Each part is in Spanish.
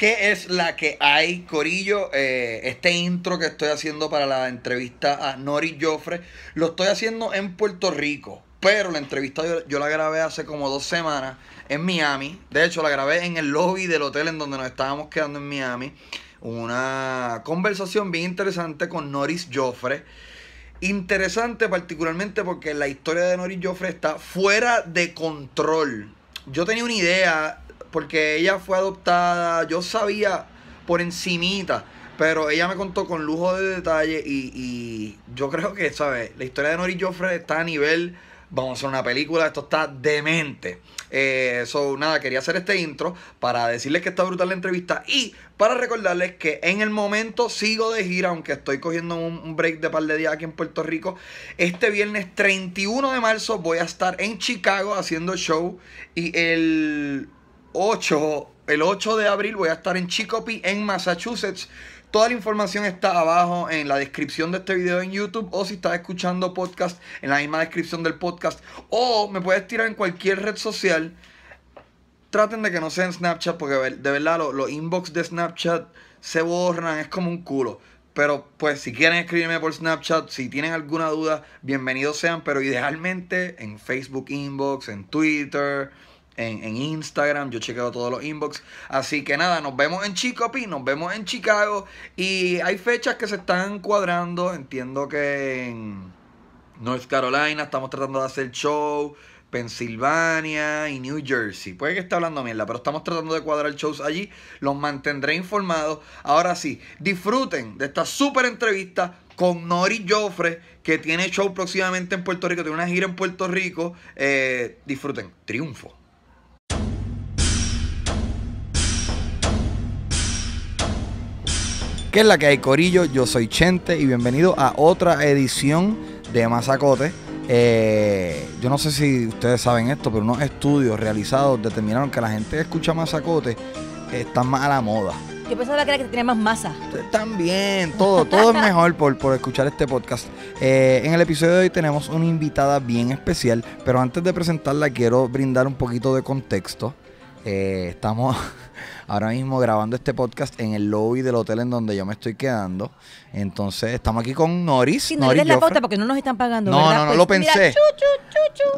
¿Qué es la que hay, Corillo? Eh, este intro que estoy haciendo para la entrevista a Noris Joffre, lo estoy haciendo en Puerto Rico. Pero la entrevista yo, la grabé hace como dos semanas en Miami. De hecho, la grabé en el lobby del hotel en donde nos estábamos quedando en Miami. Una conversación bien interesante con Noris Joffre. Interesante particularmente porque la historia de Noris Joffre está fuera de control. Yo tenía una idea porque ella fue adoptada, yo sabía por encimita, pero ella me contó con lujo de detalle y, yo creo que, ¿sabes? La historia de Nori Joffre está a nivel, vamos a hacer una película, esto está demente. Eso, eh, nada, quería hacer este intro para decirles que está brutal la entrevista y para recordarles que en el momento sigo de gira, aunque estoy cogiendo un break de par de días aquí en Puerto Rico. Este viernes 31 de marzo voy a estar en Chicago haciendo show y el 8, el 8 de abril voy a estar en Chicopee, en Massachusetts. Toda la información está abajo en la descripción de este video en YouTube o si estás escuchando podcast en la misma descripción del podcast o me puedes tirar en cualquier red social. Traten de que no sea en Snapchat porque de verdad los, los inbox de Snapchat se borran, es como un culo. Pero pues si quieren escribirme por Snapchat, si tienen alguna duda, bienvenidos sean, pero idealmente en Facebook inbox, en Twitter, en, Instagram, yo chequeo todos los inbox. Así que nada, nos vemos en Chicopi, nos vemos en Chicago. Y hay fechas que se están cuadrando. Entiendo que en North Carolina estamos tratando de hacer show. Pensilvania y New Jersey. Puede que esté hablando mierda, pero estamos tratando de cuadrar shows allí. Los mantendré informados. Ahora sí, disfruten de esta súper entrevista con Nori Joffre, que tiene show próximamente en Puerto Rico, tiene una gira en Puerto Rico. Eh, disfruten, triunfo. ¿Qué es la que hay, Corillo? Yo soy Chente y bienvenido a otra edición de Mazacote. Eh, yo no sé si ustedes saben esto, pero unos estudios realizados determinaron que la gente que escucha Mazacote está más a la moda. Yo pensaba que era que tenía más masa. También, todo, todo es mejor por, escuchar este podcast. Eh, en el episodio de hoy tenemos una invitada bien especial, pero antes de presentarla quiero brindar un poquito de contexto. Eh, estamos ahora mismo grabando este podcast en el lobby del hotel en donde yo me estoy quedando. Entonces, estamos aquí con Noris. Y Noris la porque no nos están pagando. No, no, no, pues lo pensé.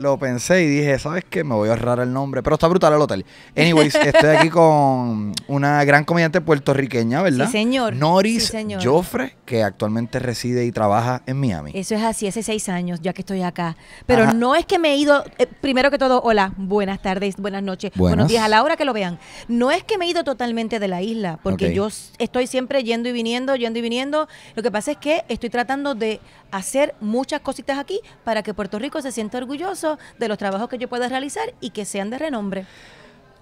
lo pensé y dije, ¿sabes qué? Me voy a ahorrar el nombre. Pero está brutal el hotel. Anyways, estoy aquí con una gran comediante puertorriqueña, ¿verdad? Sí, señor. Noris Joffre, que actualmente reside y trabaja en Miami. Eso es así, hace seis años, ya que estoy acá. Pero no es que me he ido, eh, primero que todo, hola, buenas tardes, buenas noches, buenos días, a la hora que lo vean. No es que me he ido totalmente de la isla, porque yo estoy siempre yendo y viniendo, yendo y viniendo. Lo que pasa es que estoy tratando de hacer muchas cositas aquí para que Puerto Rico se sienta orgulloso de los trabajos que yo pueda realizar y que sean de renombre.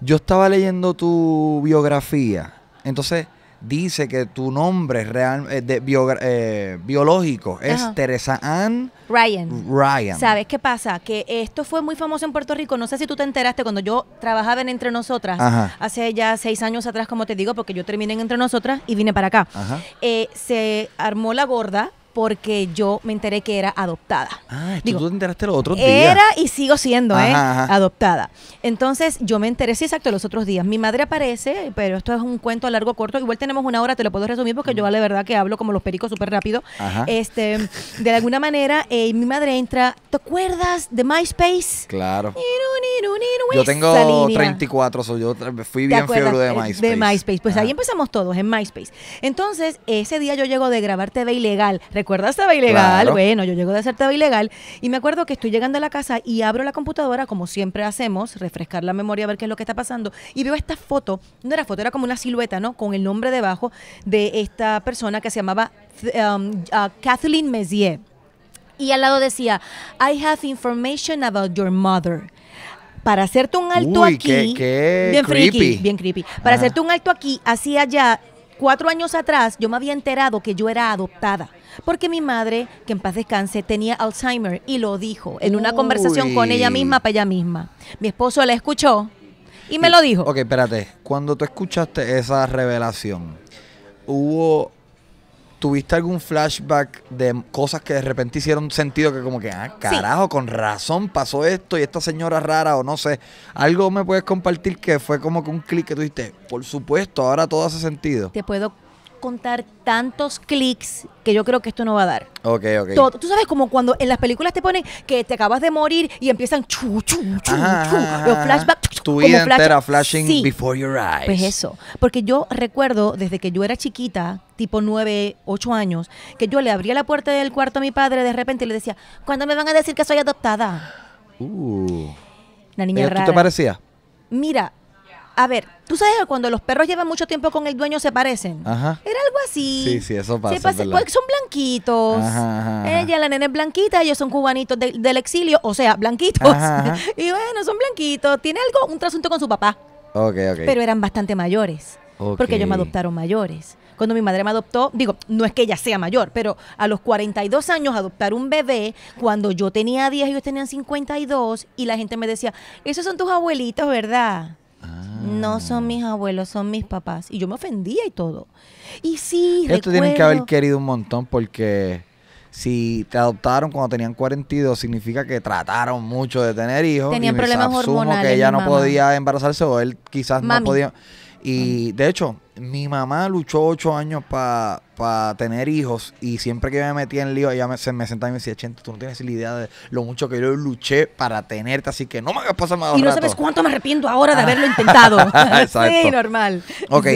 Yo estaba leyendo tu biografía, entonces dice que tu nombre real, eh, de, eh, biológico es Teresa Ann Ryan. Ryan. ¿Sabes qué pasa? Que esto fue muy famoso en Puerto Rico. No sé si tú te enteraste cuando yo trabajaba en Entre Nosotras, hace ya seis años atrás, como te digo, porque yo terminé en Entre Nosotras y vine para acá. Eh, se armó la gorda porque yo me enteré que era adoptada. Ah, tú te enteraste los otros días. Era y sigo siendo, ¿eh? Adoptada. Entonces, yo me enteré, sí, exacto, los otros días. Mi madre aparece, pero esto es un cuento a largo corto. Igual tenemos una hora, te lo puedo resumir porque yo, la verdad, que hablo como los pericos súper rápido. Este, de alguna manera, eh, mi madre entra. ¿Te acuerdas de MySpace? Claro. Yo tengo 34, yo fui bien fiebre de MySpace. De MySpace. Pues ahí empezamos todos, en MySpace. Entonces, ese día yo llego de grabar TV ilegal. ¿Recuerdas estaba ilegal? Bueno, yo llego de hacerte ilegal y me acuerdo que estoy llegando a la casa y abro la computadora, como siempre hacemos, refrescar la memoria, ver qué es lo que está pasando, y veo esta foto, no era foto, era como una silueta, ¿no? Con el nombre debajo de esta persona que se llamaba um, uh, Kathleen Mezier, Y al lado decía, I have information about your mother para hacerte un alto aquí. bien creepy. bien creepy. Para hacerte un alto aquí, hacía ya cuatro años atrás yo me había enterado que yo era adoptada. Porque mi madre, que en paz descanse, tenía Alzheimer y lo dijo en una conversación con ella misma para ella misma. Mi esposo la escuchó y me lo dijo. Ok, espérate. Cuando tú escuchaste esa revelación, hubo ¿Tuviste algún flashback de cosas que de repente hicieron sentido que como que, ah, carajo, con razón pasó esto y esta señora rara o no sé? ¿Algo me puedes compartir que fue como que un clic que tuviste? Por supuesto, ahora todo hace sentido. Te puedo contar tantos clics que yo creo que esto no va a dar. Ok, ok. Tú sabes como cuando en las películas te ponen que te acabas de morir y empiezan chu, chu, chu, chu los flashbacks. Tu vida flashing before your eyes. Pues eso. Porque yo recuerdo desde que yo era chiquita, tipo 9, 8 años, que yo le abría la puerta del cuarto a mi padre de repente y le decía, ¿cuándo me van a decir que soy adoptada? Uh. niña ¿Tú te parecía? Mira, a ver, tú sabes que cuando los perros llevan mucho tiempo con el dueño se parecen. Ajá. Era algo así. Sí, sí, eso pasa. pasa son blanquitos. Ella, la nena es blanquita, ellos son cubanitos del exilio, o sea, blanquitos. y bueno, son blanquitos. Tiene algo, un trasunto con su papá. Ok, ok. Pero eran bastante mayores. Porque ellos me adoptaron mayores. Cuando mi madre me adoptó, digo, no es que ella sea mayor, pero a los 42 años adoptar un bebé, cuando yo tenía 10, ellos tenían 52, y la gente me decía, esos son tus abuelitos, ¿verdad? No ah. son mis abuelos, son mis papás. Y yo me ofendía y todo. Y sí, Esto tiene tienen que haber querido un montón porque si te adoptaron cuando tenían 42, significa que trataron mucho de tener hijos. Tenían y problemas hormonales. que ella no podía embarazarse o él quizás no podía. Y de hecho, mi mamá luchó ocho años para tener hijos y siempre que me metía en lío, ella me, se me sentaba y me decía, Chente, tú no tienes ni idea de lo mucho que yo luché para tenerte, así que no me hagas pasar más Y no sabes cuánto me arrepiento ahora de haberlo intentado. sí, normal. Ok,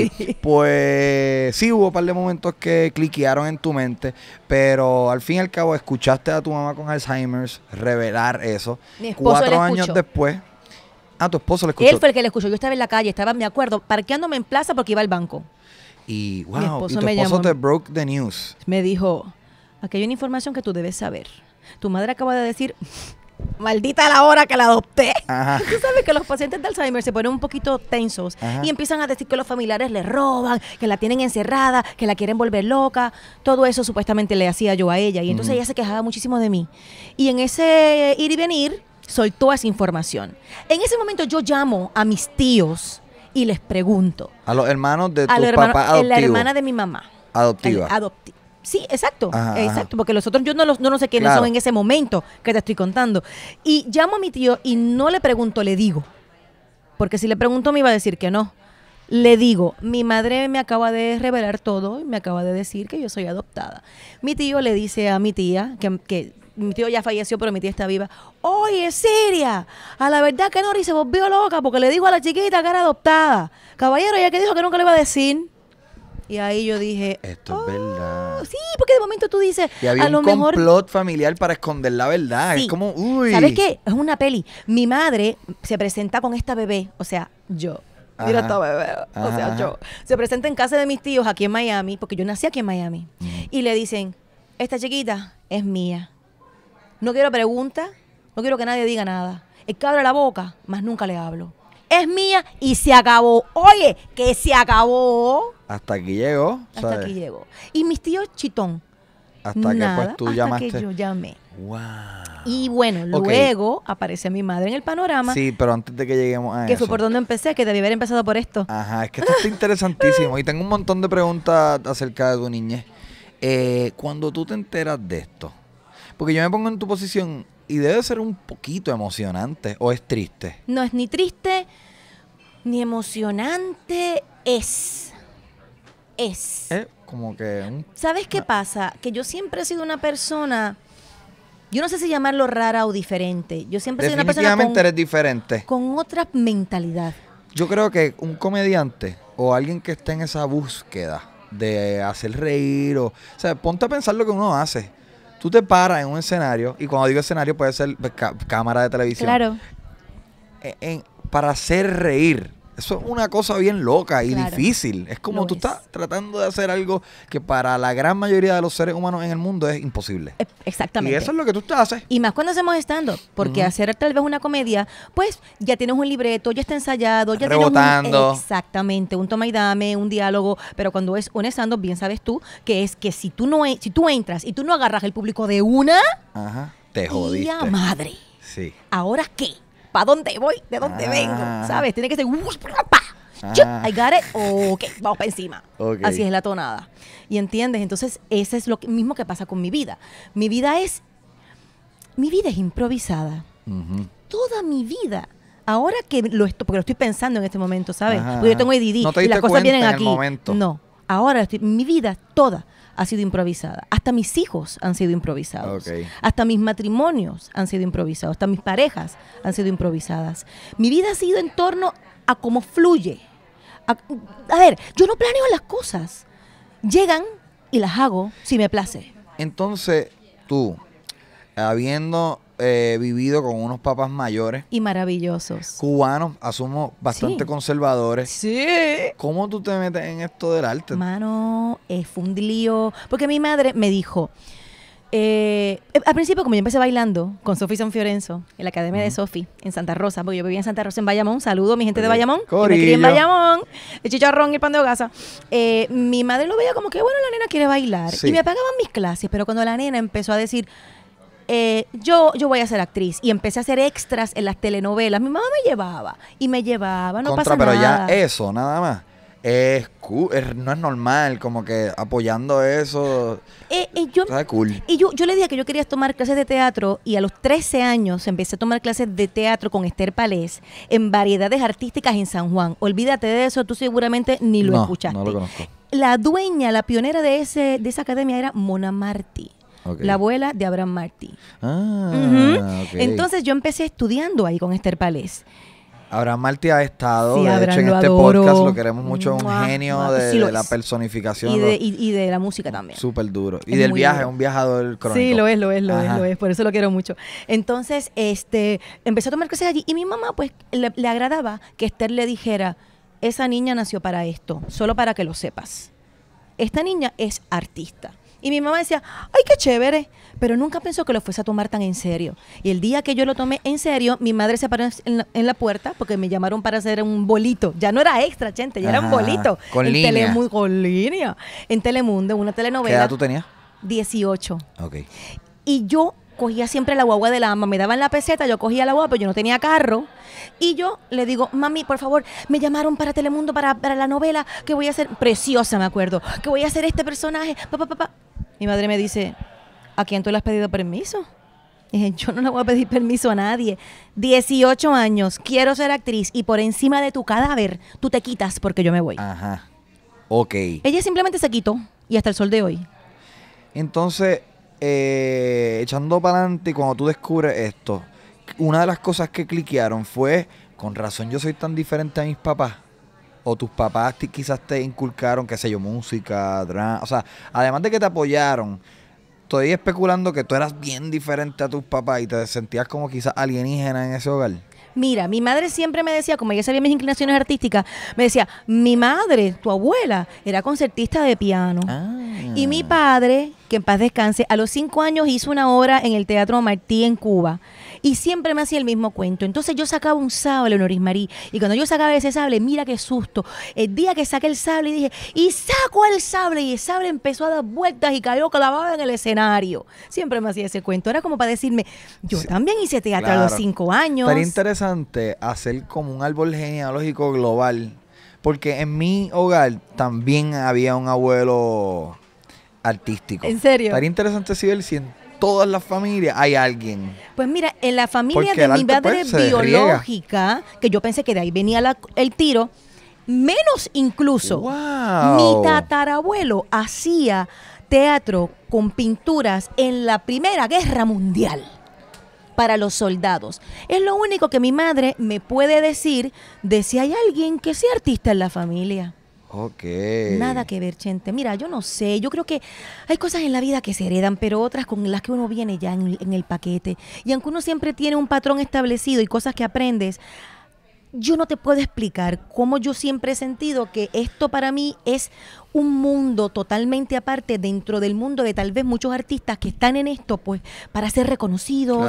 pues sí hubo un par de momentos que cliquearon en tu mente, pero al fin y al cabo escuchaste a tu mamá con Alzheimer's revelar eso. Cuatro años después Ah, tu esposo le escuchó. Él fue el que le escuchó. Yo estaba en la calle, estaba, me acuerdo, parqueándome en plaza porque iba al banco. Y wow, Mi esposo me esposo broke the news. Me dijo, aquí hay una información que tú debes saber. Tu madre acaba de decir, maldita la hora que la adopté. Tú sabes que los pacientes de Alzheimer se ponen un poquito tensos y empiezan a decir que los familiares le roban, que la tienen encerrada, que la quieren volver loca. Todo eso supuestamente le hacía yo a ella y entonces ella se quejaba muchísimo de mí. Y en ese ir y venir soltó esa información. En ese momento yo llamo a mis tíos y les pregunto. A los hermanos de tu papá eh, adoptivo. La hermana de mi mamá. Adoptiva. Adoptiva. Sí, exacto, exacto, porque los otros yo no, no, sé quiénes son en ese momento que te estoy contando. Y llamo a mi tío y no le pregunto, le digo. Porque si le pregunto me iba a decir que no le digo, mi madre me acaba de revelar todo y me acaba de decir que yo soy adoptada. Mi tío le dice a mi tía, que, mi tío ya falleció, pero mi tía está viva, oye, Siria, a la verdad que Nori se volvió loca porque le dijo a la chiquita que era adoptada. Caballero, ya que dijo que nunca le iba a decir. Y ahí yo dije, esto es verdad. Oh, sí, porque de momento tú dices, y había lo un complot familiar para esconder la verdad. Es como, uy. ¿Sabes qué? Es una peli. Mi madre se presenta con esta bebé, o sea, yo Mira eh, sea, yo. Se presenta en casa de mis tíos aquí en Miami, porque yo nací aquí en Miami. Mm. Y le dicen, esta chiquita es mía. No quiero preguntas, no quiero que nadie diga nada. El que la boca, más nunca le hablo. Es mía y se acabó. Oye, que se acabó. Hasta aquí llegó. Hasta aquí llegó. Y mis tíos chitón. Hasta que pues tú hasta llamaste. Que yo llamé. Wow. Y bueno, luego aparece mi madre en el panorama. Sí, pero antes de que lleguemos a eso. Que fue por donde empecé, que debí haber empezado por esto. Ajá, es que esto está interesantísimo. y tengo un montón de preguntas acerca de tu niñez. Eh, cuando tú te enteras de esto, porque yo me pongo en tu posición y debe ser un poquito emocionante, ¿o es triste? No es ni triste, ni emocionante, es es. como que... ¿Sabes qué pasa? Que yo siempre he sido una persona... Yo no sé si llamarlo rara o diferente. Yo siempre sido una persona con, eres diferente. con otra mentalidad. Yo creo que un comediante o alguien que esté en esa búsqueda de hacer reír o... O sea, ponte a pensar lo que uno hace. Tú te paras en un escenario, y cuando digo escenario puede ser cámara de televisión. Claro. E-, para hacer reír, eso es una cosa bien loca y difícil. Es como tú estás tratando de hacer algo que para la gran mayoría de los seres humanos en el mundo es imposible. E, exactamente. Y eso es lo que tú haces. Y más cuando hacemos estando, porque hacer tal vez una comedia, pues ya tienes un libreto, ya está ensayado, ya Rebotando. tienes exactamente, un toma y dame, un diálogo, pero cuando es un estando, bien sabes tú que es que si tú no e, si tú entras y tú no agarras el público de una, te jodiste. madre. Sí. ¿Ahora qué? ¿Para dónde voy? ¿De dónde ah. vengo? ¿Sabes? Tiene que ser... Ah. I got it. Ok, vamos para encima. Así es la tonada. Y entiendes, entonces ese es lo mismo que pasa con mi vida. Mi vida es, mi vida es improvisada. Toda mi vida. Ahora que lo estoy, porque lo estoy pensando en este momento, ¿sabes? Porque yo tengo EDD y las cosas vienen aquí. No. Ahora mi vida toda ha sido improvisada. Hasta mis hijos han sido improvisados. Hasta mis matrimonios han sido improvisados. Hasta mis parejas han sido improvisadas. Mi vida ha sido en torno a cómo fluye. a ver, yo no planeo las cosas. Llegan y las hago si me place. Entonces, tú, habiendo eh, vivido con unos papás mayores. Y maravillosos. Cubanos, asumo, bastante conservadores. Sí. ¿Cómo tú te metes en esto del arte? Mano, es eh, fue un lío. Porque mi madre me dijo... Eh, al principio, como yo empecé bailando con Sofi San Fiorenzo, en la Academia de Sofi, en Santa Rosa, porque yo vivía en Santa Rosa, en Bayamón, saludo mi gente de Bayamón, Y me en Bayamón, de chicharrón y el pan de hogaza. mi madre lo veía como que, bueno, la nena quiere bailar. Y me pagaban mis clases, pero cuando la nena empezó a decir, eh, yo, yo voy a ser actriz y empecé a hacer extras en las telenovelas. Mi mamá me llevaba y me llevaba, no pasa pero nada. Pero ya eso, nada más. Es no es normal, como que apoyando eso. Eh, eh, yo, Y yo, le dije que yo quería tomar clases de teatro y a los 13 años empecé a tomar clases de teatro con Esther Palés en variedades artísticas en San Juan. Olvídate de eso, tú seguramente ni lo no, escuchaste. No lo conozco. La dueña, la pionera de, ese, de esa academia era Mona Martí la abuela de Abraham Martí. Ah, Entonces yo empecé estudiando ahí con Esther Palés. Abraham Martí ha estado, de hecho en este podcast lo queremos mucho, un genio de, la personificación. Y de, la música también. Súper duro. y del viaje, un viajador crónico. Sí, lo es, lo es, lo es, lo es, por eso lo quiero mucho. Entonces, este, empecé a tomar clases allí y mi mamá pues le agradaba que Esther le dijera, esa niña nació para esto, solo para que lo sepas. Esta niña es artista y mi mamá decía, ay, qué chévere. Pero nunca pensó que lo fuese a tomar tan en serio. Y el día que yo lo tomé en serio, mi madre se paró en la, puerta porque me llamaron para hacer un bolito. Ya no era extra, gente, ya era un bolito. Con en línea. Telemundo, con línea. En Telemundo, una telenovela. ¿Qué edad tú tenías? 18. Ok. Y yo cogía siempre la guagua de la ama, me daban la peseta, yo cogía la guagua, pero yo no tenía carro. Y yo le digo, mami, por favor, me llamaron para Telemundo, para, la novela, que voy a hacer, preciosa me acuerdo, que voy a hacer este personaje, papá, papá. Pa, mi madre me dice, ¿a quién tú le has pedido permiso? dije, yo no le voy a pedir permiso a nadie. 18 años, quiero ser actriz y por encima de tu cadáver tú te quitas porque yo me voy. Ajá. Ok. Ella simplemente se quitó y hasta el sol de hoy. Entonces, eh, echando para adelante, cuando tú descubres esto, una de las cosas que cliquearon fue, con razón yo soy tan diferente a mis papás o tus papás quizás te inculcaron, qué sé yo, música, drama. O sea, además de que te apoyaron, estoy especulando que tú eras bien diferente a tus papás y te sentías como quizás alienígena en ese hogar. Mira, mi madre siempre me decía, como ella sabía mis inclinaciones artísticas, me decía, mi madre, tu abuela, era concertista de piano. Ah. Y mi padre, que en paz descanse, a los cinco años hizo una obra en el Teatro Martí en Cuba. Y siempre me hacía el mismo cuento. Entonces yo sacaba un sable, Honoris Marí, y cuando yo sacaba ese sable, mira qué susto. El día que saqué el sable y dije, y saco el sable, y el sable empezó a dar vueltas y cayó clavado en el escenario. Siempre me hacía ese cuento. Era como para decirme, yo también hice teatro a los cinco años. Sería interesante hacer como un árbol genealógico global. Porque en mi hogar también había un abuelo artístico. ¿En serio? Estaría interesante si el siente todas las familias hay alguien. Pues mira, en la familia de mi madre pues, biológica, que yo pensé que de ahí venía el tiro, menos incluso, mi tatarabuelo hacía teatro con pinturas en la Primera Guerra Mundial para los soldados. Es lo único que mi madre me puede decir de si hay alguien que sea artista en la familia. Ok. Nada que ver, gente. Mira, yo no sé, yo creo que hay cosas en la vida que se heredan, pero otras con las que uno viene ya en, el paquete. Y aunque uno siempre tiene un patrón establecido y cosas que aprendes, yo no te puedo explicar cómo yo siempre he sentido que esto para mí es un mundo totalmente aparte dentro del mundo de tal vez muchos artistas que están en esto pues para ser reconocidos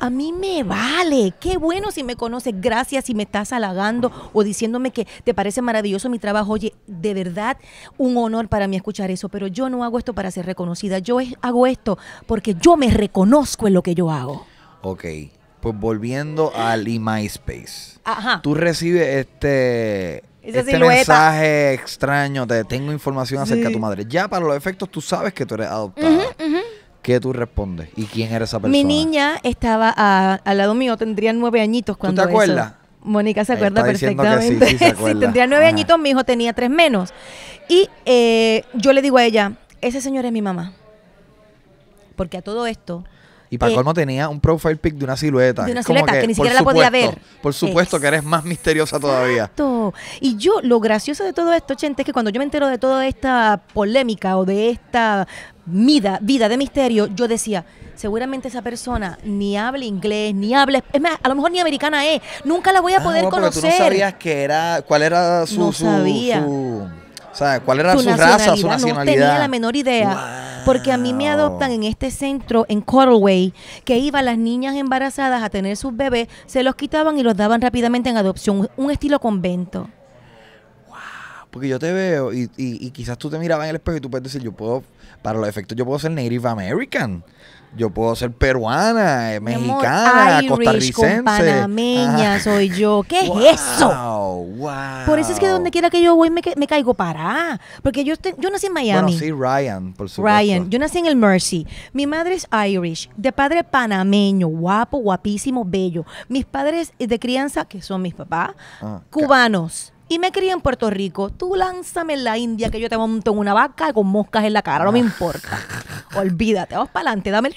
a mí me vale. Qué bueno si me conoces. Gracias si me estás halagando o diciéndome que te parece maravilloso mi trabajo. Oye, de verdad, un honor para mí escuchar eso. Pero yo no hago esto para ser reconocida. Yo hago esto porque yo me reconozco en lo que yo hago. Ok. Pues volviendo al MySpace. Ajá. Tú recibes este, este mensaje extraño te tengo información acerca de tu madre. Ya para los efectos tú sabes que tú eres adoptada. ¿Qué tú respondes? ¿Y quién era esa persona? Mi niña estaba al lado mío, tendría nueve añitos cuando. ¿Tú te acuerdas? Mónica se acuerda perfectamente. Sí, tendría nueve añitos, mi hijo tenía tres menos. Y eh, yo le digo a ella, ese señor es mi mamá. Porque a todo esto, y para eh, tenía un profile pic de una silueta. De una silueta que, ni siquiera la podía ver. Por supuesto que eres más misteriosa todavía. Y yo, lo gracioso de todo esto, gente, es que cuando yo me entero de toda esta polémica o de esta vida, de misterio, yo decía, seguramente esa persona ni habla inglés, ni habla, a lo mejor ni americana es, nunca la voy a ah, poder conocer. Tú sabías cuál era su... O ¿cuál era su, raza, su nacionalidad? No tenía la menor idea. Porque a mí me adoptan en este centro, en Way, que iban las niñas embarazadas a tener sus bebés, se los quitaban y los daban rápidamente en adopción. Un estilo convento. Wow. Porque yo te veo y, y quizás tú te mirabas en el espejo y tú puedes decir, yo puedo, para los efectos, yo puedo ser Native American. Yo puedo ser peruana, eh, mexicana, costarricense. panameña soy yo. ¿Qué es eso? Por eso es que donde quiera que yo voy me, caigo para. Porque yo, yo nací en Miami. Ryan, por supuesto. Ryan, yo nací en el Mercy. Mi madre es Irish, de padre panameño, guapo, guapísimo, bello. Mis padres de crianza, que son mis papás, ah, cubanos y me crié en Puerto Rico. Tú lánzame en la India que yo te monto en una vaca con moscas en la cara, no me importa. Olvídate, vamos para adelante, dame el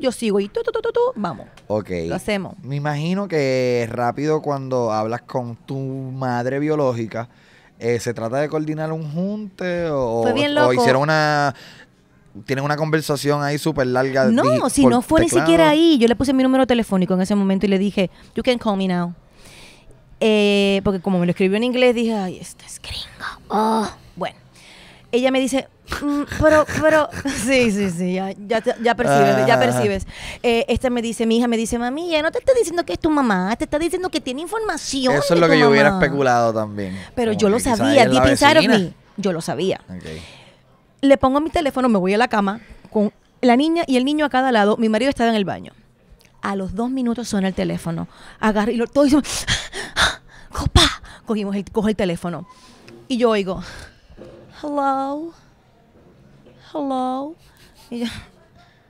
yo sigo y tú, tú, tú, tú, vamos. Ok. Lo hacemos. Me imagino que rápido cuando hablas con tu madre biológica, eh, ¿se trata de coordinar un junte o, hicieron una tienen una conversación ahí súper larga? No, si no fue ni siquiera ahí. Yo le puse mi número telefónico en ese momento y le dije, you can call me now. Eh, porque como me lo escribió en inglés, dije, ay, esto es gringo. Oh. Bueno, ella me dice, mm, pero, pero, sí, sí, sí, ya, ya, ya percibes, ya ah. percibes. Eh, esta me dice, mi hija me dice, mami, ya no te está diciendo que es tu mamá, te está diciendo que tiene información. Eso es lo que yo hubiera especulado también. Pero yo lo sabía, deep inside yo lo sabía. Le pongo mi teléfono, me voy a la cama con la niña y el niño a cada lado, mi marido estaba en el baño. A los dos minutos suena el teléfono. Agarro y todo ¡Copa! Cogimos el, cojo el teléfono. Y yo oigo, hello, hello. Y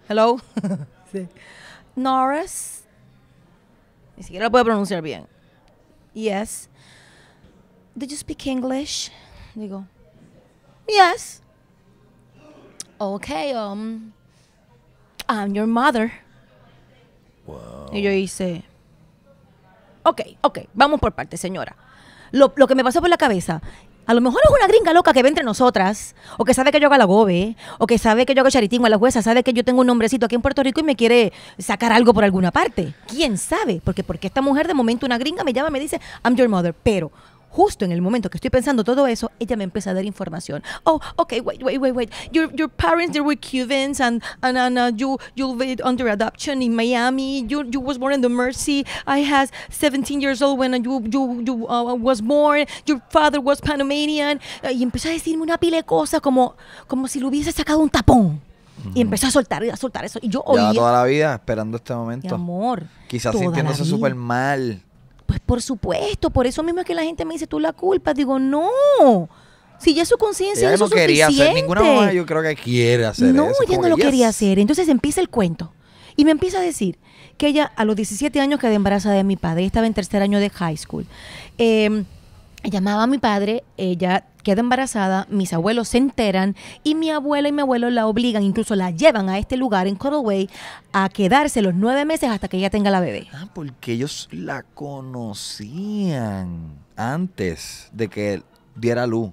hello. sí. Norris. Ni siquiera lo puedo pronunciar bien. Yes. Did you speak English? Digo, yes. Okay, um, I'm your mother. Wow. Y yo hice, ok, ok, vamos por parte, señora. Lo, que me pasó por la cabeza, a lo mejor es una gringa loca que ve entre nosotras, o que sabe que yo hago la gobe, o que sabe que yo hago charitín a la jueza, sabe que yo tengo un nombrecito aquí en Puerto Rico y me quiere sacar algo por alguna parte. ¿Quién sabe? Porque porque esta mujer de momento una gringa me llama y me dice, I'm your mother, pero justo en el momento que estoy pensando todo eso, ella me empieza a dar información. Oh, okay, wait, wait, wait, wait. Your, your parents, they were Cubans and, and, and uh, you, you lived under adoption in Miami. You, you was born in the Mercy. I was 17 years old when you, you, you uh, was born. Your father was Panamanian. Eh, y empezó a decirme una pila de cosas como, como si le hubiese sacado un tapón. Y empezó a soltar y a soltar eso. Y yo toda la vida esperando este momento. Mi amor. Quizás sintiéndose súper mal. Pues por supuesto, por eso mismo es que la gente me dice, tú la culpa. Digo, no. Si ya su conciencia es no quería hacer ninguna yo creo que quiere hacer no, eso. No, ella no lo quería hacer. Entonces empieza el cuento. Y me empieza a decir que ella a los 17 años quedé embarazada de mi padre. Estaba en tercer año de high school. Eh, Llamaba a mi padre, ella queda embarazada, mis abuelos se enteran y mi abuela y mi abuelo la obligan, incluso la llevan a este lugar en Way a quedarse los nueve meses hasta que ella tenga la bebé. Ah, porque ellos la conocían antes de que diera luz.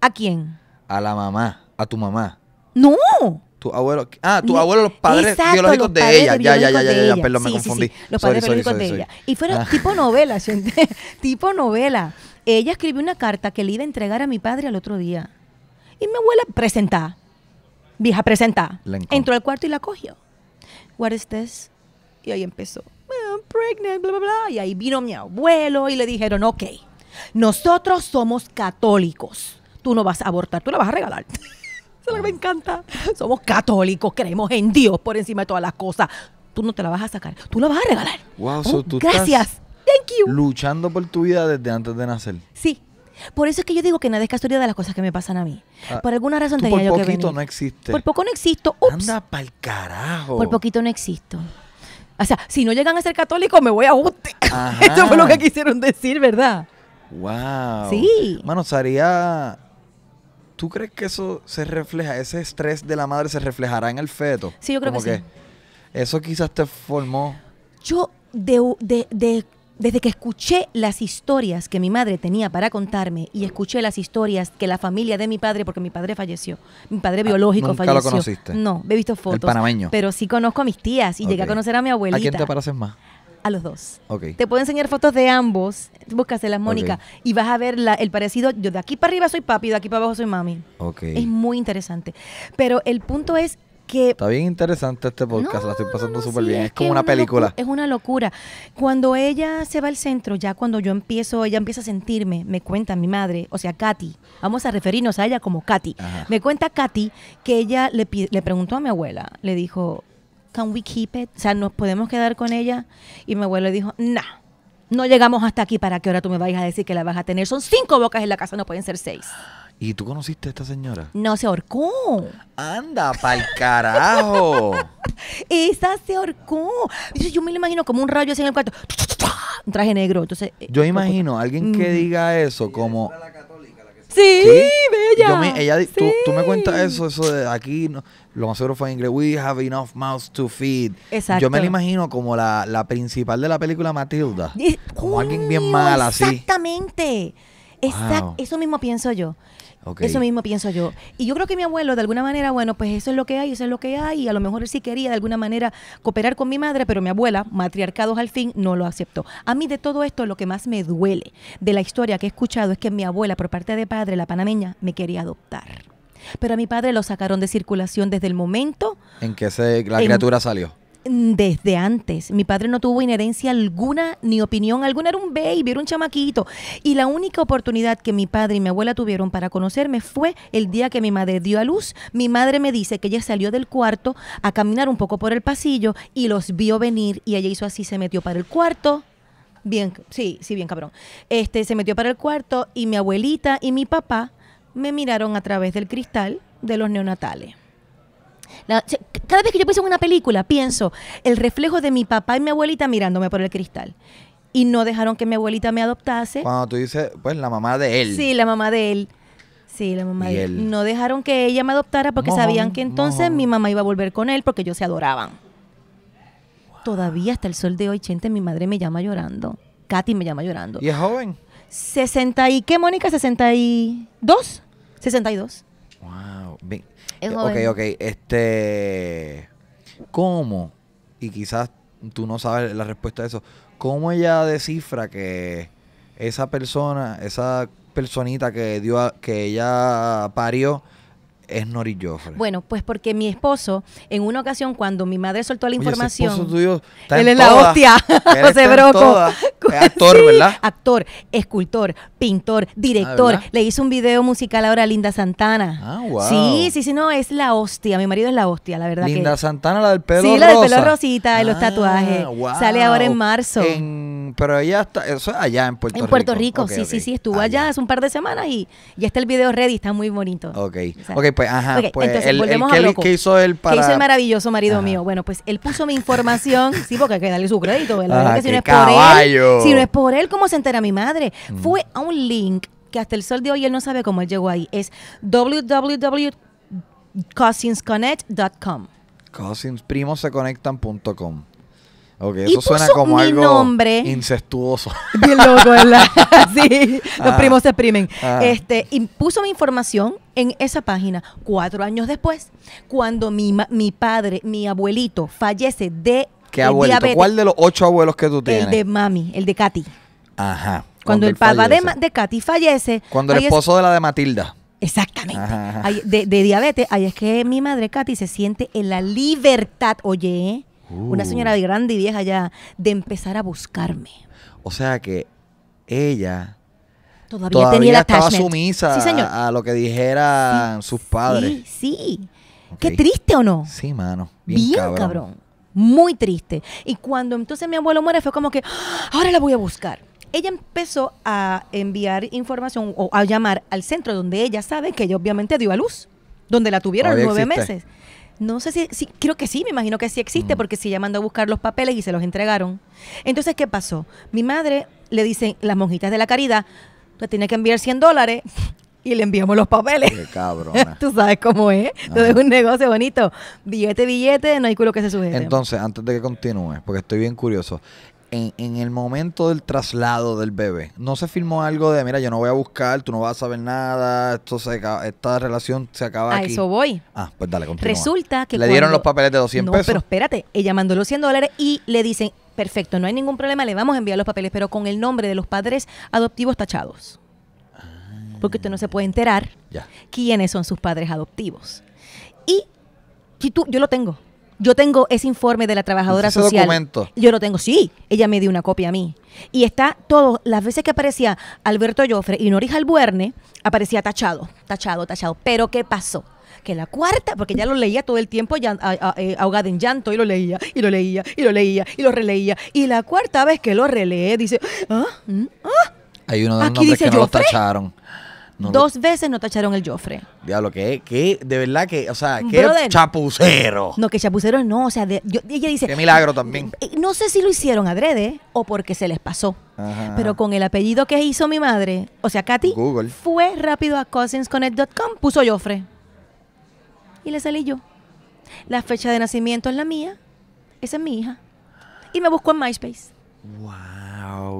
¿A quién? A la mamá, a tu mamá. No. Tu abuelo. Ah, tu abuelo, los padres biológicos de ella. ya, ya, ya, ya, ya, perdón, me confundí. Los padres biológicos de ella. Y fueron ah. tipo novela, gente. tipo novela. Ella escribió una carta que le iba a entregar a mi padre al otro día. Y mi abuela, presenta, Vieja, presenta, Entró al cuarto y la cogió. What is this? Y ahí empezó. I'm pregnant, bla, bla, bla. Y ahí vino mi abuelo y le dijeron, ok, nosotros somos católicos. Tú no vas a abortar, tú la vas a regalar. Eso es lo que me encanta. Somos católicos, creemos en Dios por encima de todas las cosas. Tú no te la vas a sacar, tú la vas a regalar. Wow, oh, gracias. Thank you. Luchando por tu vida desde antes de nacer. Sí. Por eso es que yo digo que nada es casualidad de las cosas que me pasan a mí. Ah, por alguna razón tenía yo que venir. Por poquito no existe. Por poco no existo. Anda pa'l carajo. Por poquito no existo. O sea, si no llegan a ser católicos, me voy a usted. eso fue lo que quisieron decir, ¿verdad? Wow. Sí. Mano, sería... ¿Tú crees que eso se refleja, ese estrés de la madre se reflejará en el feto? Sí, yo creo que, sí. Eso quizás te formó. Yo de, de desde que escuché las historias que mi madre tenía para contarme y escuché las historias que la familia de mi padre, porque mi padre falleció, mi padre ah, biológico falleció. nunca falleció. lo conociste? No, he visto fotos. El panameño. Pero sí conozco a mis tías y llegué a conocer a mi abuelita. ¿A quién te pareces más? A los dos. Okay. Te puedo enseñar fotos de ambos, búscaselas, Mónica, y vas a ver el parecido. Yo de aquí para arriba soy papi, de aquí para abajo soy mami. Es muy interesante. Pero el punto es Está bien interesante este podcast, la estoy pasando súper bien, es, como una, película. es una locura. Cuando ella se va al centro, ya cuando yo empiezo, ella empieza a sentirme, me cuenta mi madre, o sea, Katy, vamos a referirnos a ella como Katy. Me cuenta Katy que ella le, le preguntó a mi abuela, le dijo, ¿can we keep it? O sea, ¿nos podemos quedar con ella? Y mi abuela dijo, no, no llegamos hasta aquí para que ahora tú me vayas a decir que la vas a tener. Son cinco bocas en la casa, no pueden ser seis. ¿Y tú conociste a esta señora? No, se ahorcó. Anda, pa'l carajo. Esa se ahorcó. Yo, me lo imagino como un rayo así en el cuarto. Un traje negro. Entonces, eh, yo eh, imagino a alguien que diga eso como... Sí, bella. Tú, me cuentas eso, eso de aquí, lo más seguro fue en inglés, we have enough mouths to feed. Exacto. Yo me la imagino como la, principal de la película Matilda. Como alguien bien mal así. Exactamente. Eso mismo pienso yo. Eso mismo pienso yo. Y yo creo que mi abuelo, de alguna manera, bueno, pues eso es lo que hay, eso es lo que hay, y a lo mejor él sí quería de alguna manera cooperar con mi madre, pero mi abuela, matriarcados al fin, no lo aceptó. A mí de todo esto lo que más me duele de la historia que he escuchado es que mi abuela, por parte de padre, la panameña, me quería adoptar. Pero a mi padre lo sacaron de circulación desde el momento... En que se, la criatura salió desde antes. Mi padre no tuvo inherencia alguna ni opinión alguna. Era un baby, era un chamaquito. Y la única oportunidad que mi padre y mi abuela tuvieron para conocerme fue el día que mi madre dio a luz. Mi madre me dice que ella salió del cuarto a caminar un poco por el pasillo y los vio venir y ella hizo así, se metió para el cuarto. Bien, sí, sí, bien cabrón. Este, se metió para el cuarto y mi abuelita y mi papá me miraron a través del cristal de los neonatales cada vez que yo pienso en una película, pienso el reflejo de mi papá y mi abuelita mirándome por el cristal. Y no dejaron que mi abuelita me adoptase. Cuando tú dices, pues la mamá de él. Sí, la mamá de él. Sí, la mamá de él. No dejaron que ella me adoptara porque sabían que entonces mi mamá iba a volver con él porque ellos se adoraban. Todavía hasta el sol de hoy, gente, mi madre me llama llorando. Katy me llama llorando. ¿Y es joven? 60 y qué, Mónica, 62. 62. Wow. Ok, ok. Este. ¿Cómo? Y quizás tú no sabes la respuesta a eso. ¿Cómo ella descifra que esa persona, esa personita que dio que ella parió es Nori Bueno, pues porque mi esposo, en una ocasión, cuando mi madre soltó la información. tuyo él es la hostia, José Broco. actor, ¿verdad? Actor, escultor, pintor, director. Ah, Le hizo un video musical ahora a Linda Santana. Ah, wow. Sí, sí, sí, no, es la hostia. Mi marido es la hostia, la verdad. Linda Santana, la del pelo Sí, la del pelo rosita, de los ah, tatuajes. Sale ahora en marzo. En... pero ella está, eso allá en Puerto Rico. En Puerto Rico, sí, sí, sí, estuvo allá. hace un par de semanas y ya está el video ready, está muy bonito. Ok, ok, pues, ajá. pues, entonces, el, volvemos a ¿Qué hizo él para...? ¿Qué hizo el maravilloso marido mío? Bueno, pues él puso mi información. sí, porque hay que darle su crédito. verdad si no es por él... Si no es por él, ¿cómo se entera mi madre? Mm. Fue a un link que hasta el sol de hoy él no sabe cómo él llegó ahí. Es www.cousinsconnect.com. Cousins, com. Ok, eso suena como algo nombre. incestuoso. Bien loco, ¿verdad? sí, los ah. primos se exprimen. Ah. Este, y puso mi información en esa página. Cuatro años después, cuando mi, mi padre, mi abuelito, fallece de ¿Qué abuelito? ¿Cuál de los ocho abuelos que tú tienes? El de mami, el de Katy. Ajá. Cuando, el papá de, Katy fallece. Cuando el esposo de la de Matilda. Exactamente. de, diabetes, ahí es que mi madre Katy se siente en la libertad, oye, ¿eh? Una uh. señora de grande y vieja ya, de empezar a buscarme. O sea que ella todavía, tenía estaba sumisa A, lo que dijeran sus padres. Sí, sí. Qué triste o no. Sí, mano. Bien, cabrón. Muy triste. Y cuando entonces mi abuelo muere fue como que, ah, ahora la voy a buscar ella empezó a enviar información o a llamar al centro donde ella sabe que ella obviamente dio a luz, donde la tuvieron nueve meses. No sé si, creo que sí, me imagino que sí existe, porque sí, ella mandó a buscar los papeles y se los entregaron. Entonces, ¿qué pasó? Mi madre le dice, las monjitas de la caridad, tú tienes que enviar 100 dólares y le enviamos los papeles. Qué cabrón. Tú sabes cómo es. todo es un negocio bonito. Billete, billete, no hay culo que se sujete. Entonces, antes de que continúes, porque estoy bien curioso, en, el momento del traslado del bebé, no se firmó algo de, mira, yo no voy a buscar, tú no vas a saber nada, esto esta relación se acaba aquí. A eso voy. Ah, pues dale, continúa. Resulta que Le dieron los papeles de 200 no, pero espérate, ella mandó los 100 dólares y le dicen, perfecto, no hay ningún problema, le vamos a enviar los papeles, pero con el nombre de los padres adoptivos tachados. Ah. Porque usted no se puede enterar quiénes son sus padres adoptivos. Y, y tú, yo lo tengo. Yo tengo ese informe de la trabajadora ese social. Documento. Yo lo tengo, sí. Ella me dio una copia a mí. Y está todo, las veces que aparecía Alberto Joffre y Noris Albuerne, aparecía tachado, tachado, tachado. Pero ¿qué pasó? que la cuarta, porque ya lo leía todo el tiempo ya, eh, ahogada en llanto y lo leía, y lo leía, y lo leía, y lo releía. Y la cuarta vez que lo releé, dice, ¿Ah? Mm, ¿Ah? Hay uno de los nombres que no lo tacharon. Dos veces no tacharon el Jofre. Diablo, que, que de verdad que, o sea, qué chapucero. No, que chapucero no, o sea, ella dice... Qué milagro también. Eh, eh, no sé si lo hicieron adrede o porque se les pasó. Pero con el apellido que hizo mi madre, o sea, Katy, Google. fue rápido a cousinsconnect.com, puso Jofre. Y le salí yo. La fecha de nacimiento es la mía, esa es mi hija. Y me buscó en MySpace. Wow.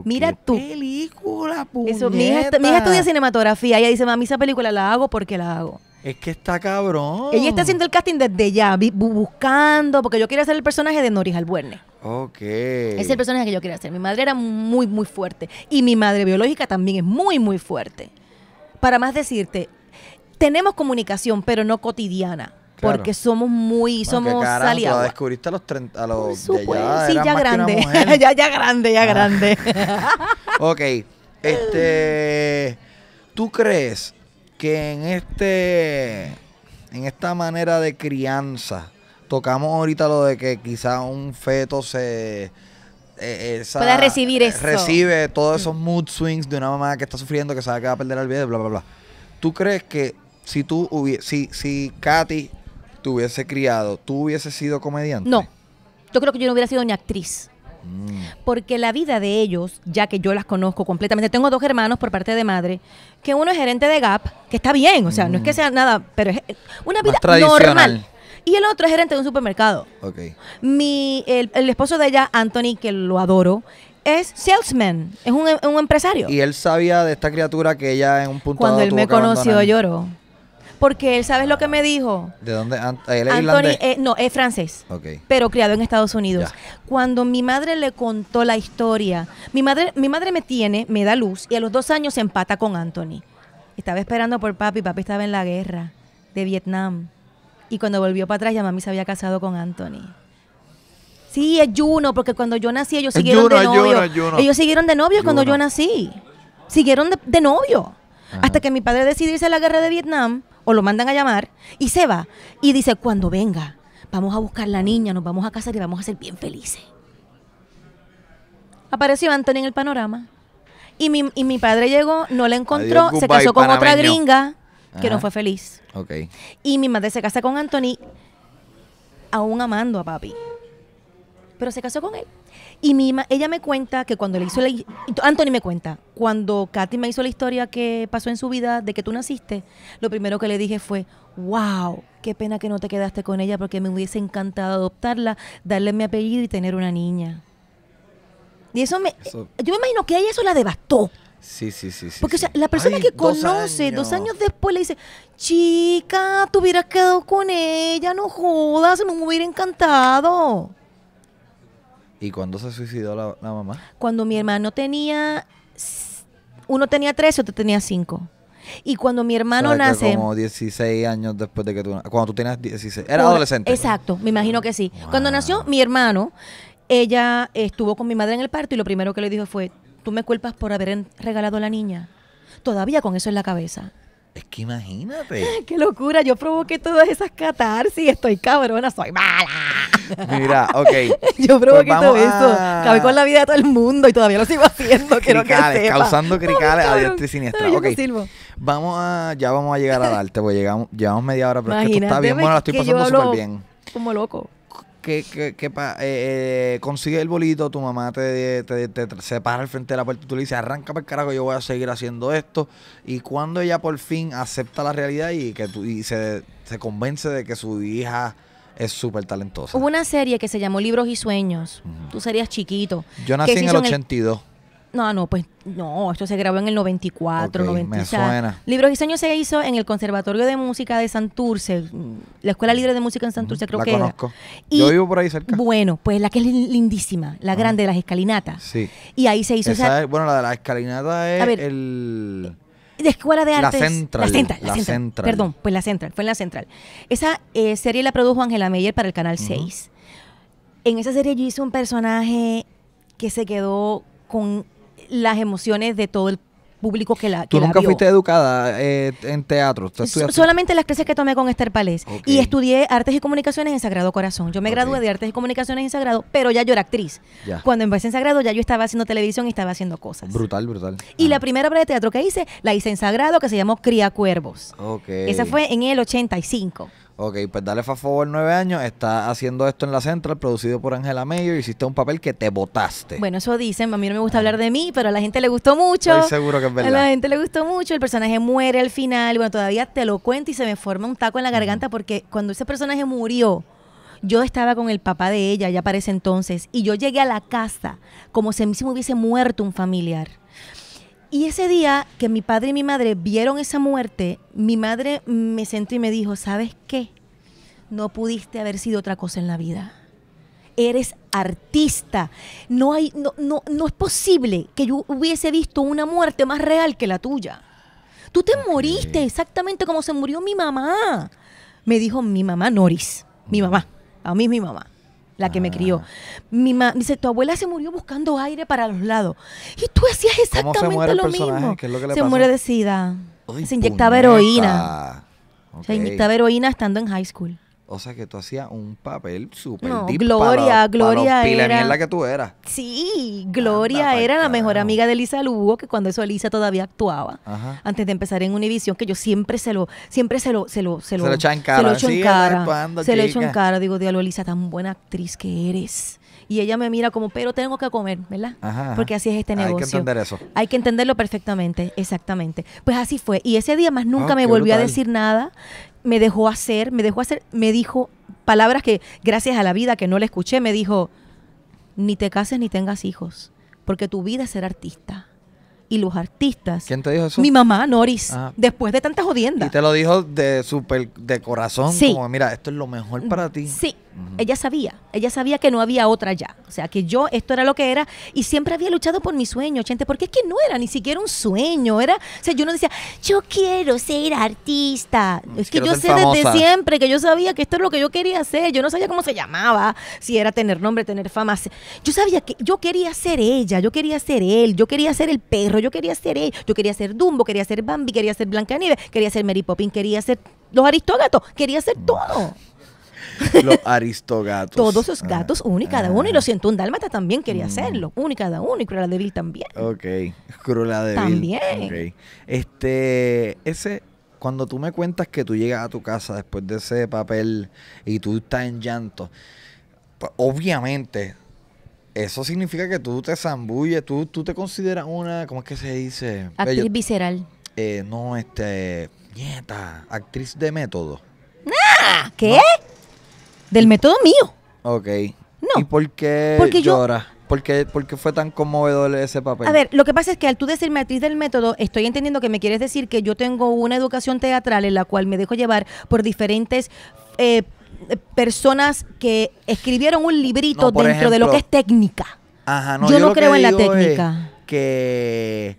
Mira qué tú. Película, mi, hija, estudia cinematografía. Ella dice, mami, esa película la hago porque la hago. Es que está cabrón. Ella está haciendo el casting desde ya, buscando, porque yo quiero hacer el personaje de Noris Albuerne. Ok. es el personaje que yo quiero hacer. Mi madre era muy, muy fuerte. Y mi madre biológica también es muy, muy fuerte. Para más decirte, tenemos comunicación, pero no cotidiana. Porque somos muy, somos aliados. descubriste a los 30, a los sí, ya grande. ya, ya grande, ya ah. grande. ok, este, ¿tú crees que en este, en esta manera de crianza, tocamos ahorita lo de que quizá un feto se eh, pueda recibir eso. Recibe todos mm. esos mood swings de una mamá que está sufriendo, que sabe que va a perder el bebé, bla, bla, bla. ¿Tú crees que si tú hubiese, si, si Katy te hubiese criado, ¿tú hubiese sido comediante? No. Yo creo que yo no hubiera sido ni actriz. Mm. Porque la vida de ellos, ya que yo las conozco completamente, tengo dos hermanos por parte de madre, que uno es gerente de Gap, que está bien, o sea, no es que mm. sea nada, pero es una vida normal. Y el otro es gerente de un supermercado. Okay. Mi, el, esposo de ella, Anthony, que lo adoro, es salesman, es un, empresario. Y él sabía de esta criatura que ella en un punto Cuando él me conoció lloró. Porque él, ¿sabes lo que me dijo? ¿De dónde? Ah, él Anthony, eh, no, es francés. Pero criado en Estados Unidos. Cuando mi madre le contó la historia, mi madre, mi madre me tiene, me da luz, y a los dos años se empata con Anthony. Estaba esperando por papi, papi estaba en la guerra de Vietnam. Y cuando volvió para atrás, ya mami se había casado con Anthony. Sí, es Juno, porque cuando yo nací, ellos siguieron de novios. Juno. Ellos siguieron de novios cuando yo nací. Siguieron de, novio. Hasta que mi padre decidió irse a la guerra de Vietnam o lo mandan a llamar y se va. Y dice, cuando venga, vamos a buscar la niña, nos vamos a casar y vamos a ser bien felices. Apareció Anthony en el panorama. Y mi, y mi padre llegó, no la encontró, se casó con otra gringa que no fue feliz. Y mi madre se casa con Anthony, aún amando a papi. Pero se casó con él. Y mi ella me cuenta que cuando le hizo la... Anthony me cuenta, cuando Katy me hizo la historia que pasó en su vida de que tú naciste, lo primero que le dije fue, wow, qué pena que no te quedaste con ella porque me hubiese encantado adoptarla, darle mi apellido y tener una niña. Y eso me... Yo me imagino que a ella eso la devastó. Sí, sí, sí. sí Porque, o sea, la persona que conoce dos años. dos después le dice, chica, tú hubieras quedado con ella, no jodas, me hubiera encantado. ¿Y cuándo se suicidó la, mamá? Cuando mi hermano tenía. Uno tenía tres, otro tenía cinco. Y cuando mi hermano nace. Como 16 años después de que tú. Cuando tú tenías 16. Era adolescente. Exacto, me imagino que sí. Cuando nació mi hermano, ella estuvo con mi madre en el parto y lo primero que le dijo fue: Tú me culpas por haber regalado a la niña. Todavía con eso en la cabeza. Es que imagínate. Qué locura, yo provoqué todas esas catarsis, estoy cabrona, soy mala. Mira, ok. yo provoqué pues todo eso, acabé con la vida de todo el mundo y todavía lo sigo haciendo, quiero que causando cricales a diestra y siniestra. okay. vamos a, ya vamos a llegar a darte, porque llegamos, llevamos media hora, pero es que tú estás bien, bueno, la estoy pues, pasando súper bien. Como loco que, que, eh, eh, consigue el bolito, tu mamá te, te, te, separa al frente de la puerta y tú le dices, arranca para el carajo, yo voy a seguir haciendo esto. Y cuando ella por fin acepta la realidad y que y se, convence de que su hija es súper talentosa. Hubo una serie que se llamó Libros y Sueños. Tú serías chiquito. Yo nací en el 82. No, no, pues no, esto se grabó en el 94, okay, 96. Libros y Sueños se hizo en el Conservatorio de Música de Santurce, la Escuela Libre de Música en Santurce, creo que conozco. Yo vivo por ahí cerca. Bueno, pues la que es lindísima, la ah. grande de las escalinatas. Sí. Y ahí se hizo esa. bueno, la de las escalinatas es el Escuela de Artes. La Central. La Central. Perdón, pues la Central, fue en la Central. Esa eh, serie la produjo Angela Meyer para el Canal 6. En esa serie yo hice un personaje que se quedó con las emociones de todo el público que la que Tú nunca fuiste educada eh, en teatro. solamente las clases que tomé con Esther Palés. Y estudié Artes y Comunicaciones en Sagrado Corazón. Yo me gradué de Artes y Comunicaciones en Sagrado, pero ya yo era actriz. cuando Cuando empecé en Sagrado ya yo estaba haciendo televisión y estaba haciendo cosas. Brutal, brutal. Y la primera obra de teatro que hice, la hice en Sagrado, que se llamó Cría Cuervos. Okay. Esa fue en el 85. Ok, pues dale fast nueve años, está haciendo esto en la Central, producido por Angela Mayer, hiciste un papel que te votaste. Bueno, eso dicen, a mí no me gusta hablar de mí, pero a la gente le gustó mucho. Estoy seguro que es verdad. A la gente le gustó mucho, el personaje muere al final, bueno, todavía te lo cuento y se me forma un taco en la garganta porque cuando ese personaje murió, yo estaba con el papá de ella ya para entonces y yo llegué a la casa como si a me hubiese muerto un familiar. Y ese día que mi padre y mi madre vieron esa muerte, mi madre me sentó y me dijo, ¿sabes qué? No pudiste haber sido otra cosa en la vida. Eres artista. No, hay, no, no, es posible que yo hubiese visto una muerte más real que la tuya. Tú te moriste exactamente como se murió mi mamá. Me dijo mi mamá Noris, mi mamá. A mí mi mamá la que me crió. Ah. Mi mamá dice, tu abuela se murió buscando aire para los lados. Y tú hacías exactamente lo mismo. se muere de sida. se inyectaba heroína. Se inyectaba heroína estando en high school. O sea que tú hacías un papel súper no, Gloria, Gloria era. la que tú eras. Sí, Gloria era la mejor amiga de Elisa Lugo, que cuando eso Elisa todavía actuaba. Antes de empezar en Univision, que yo siempre se lo, siempre se lo, se lo, se, lo, cara. Se lo echo en cara. se lo echo en cara. Digo, diablo, Elisa, tan buena actriz que eres y ella me mira como, pero tengo que comer, ¿verdad? Porque así es este negocio. Hay que entender eso. Hay que entenderlo perfectamente, exactamente. Pues así fue. Y ese día más nunca ah, me volvió a decir nada me dejó hacer, me dejó hacer, me dijo palabras que gracias a la vida que no le escuché, me dijo, ni te cases ni tengas hijos, porque tu vida es ser artista y los artistas. ¿Quién te dijo eso? Mi mamá, Noris. Ah. Después de tantas jodienda. Y te lo dijo de super, de corazón, como mira, esto es lo mejor para ti. Sí. Ella sabía, ella sabía que no había otra ya. O sea, que yo esto era lo que era y siempre había luchado por mi sueño, gente, porque es que no era ni siquiera un sueño, era, o sea, yo no decía, yo quiero ser artista. Mm, es que yo sé desde siempre que yo sabía que esto es lo que yo quería hacer, yo no sabía cómo se llamaba, si era tener nombre, tener fama. Yo sabía que yo quería ser ella, yo quería ser él, yo quería ser el perro yo quería ser él, yo quería ser Dumbo, quería ser Bambi, quería ser Blancanieves, quería ser Mary Poppins, quería ser los Aristógatos, quería ser todo. los aristogatos. Todos esos ah. gatos, uno y cada uno. Y lo siento, un dálmata también quería mm. hacerlo. Uno y cada uno. Y Cruella de también. Ok. Cruella de También. Okay. Este, ese, cuando tú me cuentas que tú llegas a tu casa después de ese papel y tú estás en llanto, pues, obviamente eso significa que tú te zambulles, tú, tú te consideras una, ¿cómo es que se dice? Actriz visceral. Eh, no, este, nieta, actriz de método. ¡Ah! ¿Qué? Del método mío. Ok. No. ¿Y por qué Porque llora? ¿Por qué, fue tan conmovedor ese papel? A ver, lo que pasa es que al tú decirme actriz del método, estoy entendiendo que me quieres decir que yo tengo una educación teatral en la cual me dejo llevar por diferentes eh, personas que escribieron un librito dentro de lo que es técnica. yo, no creo en la técnica. Que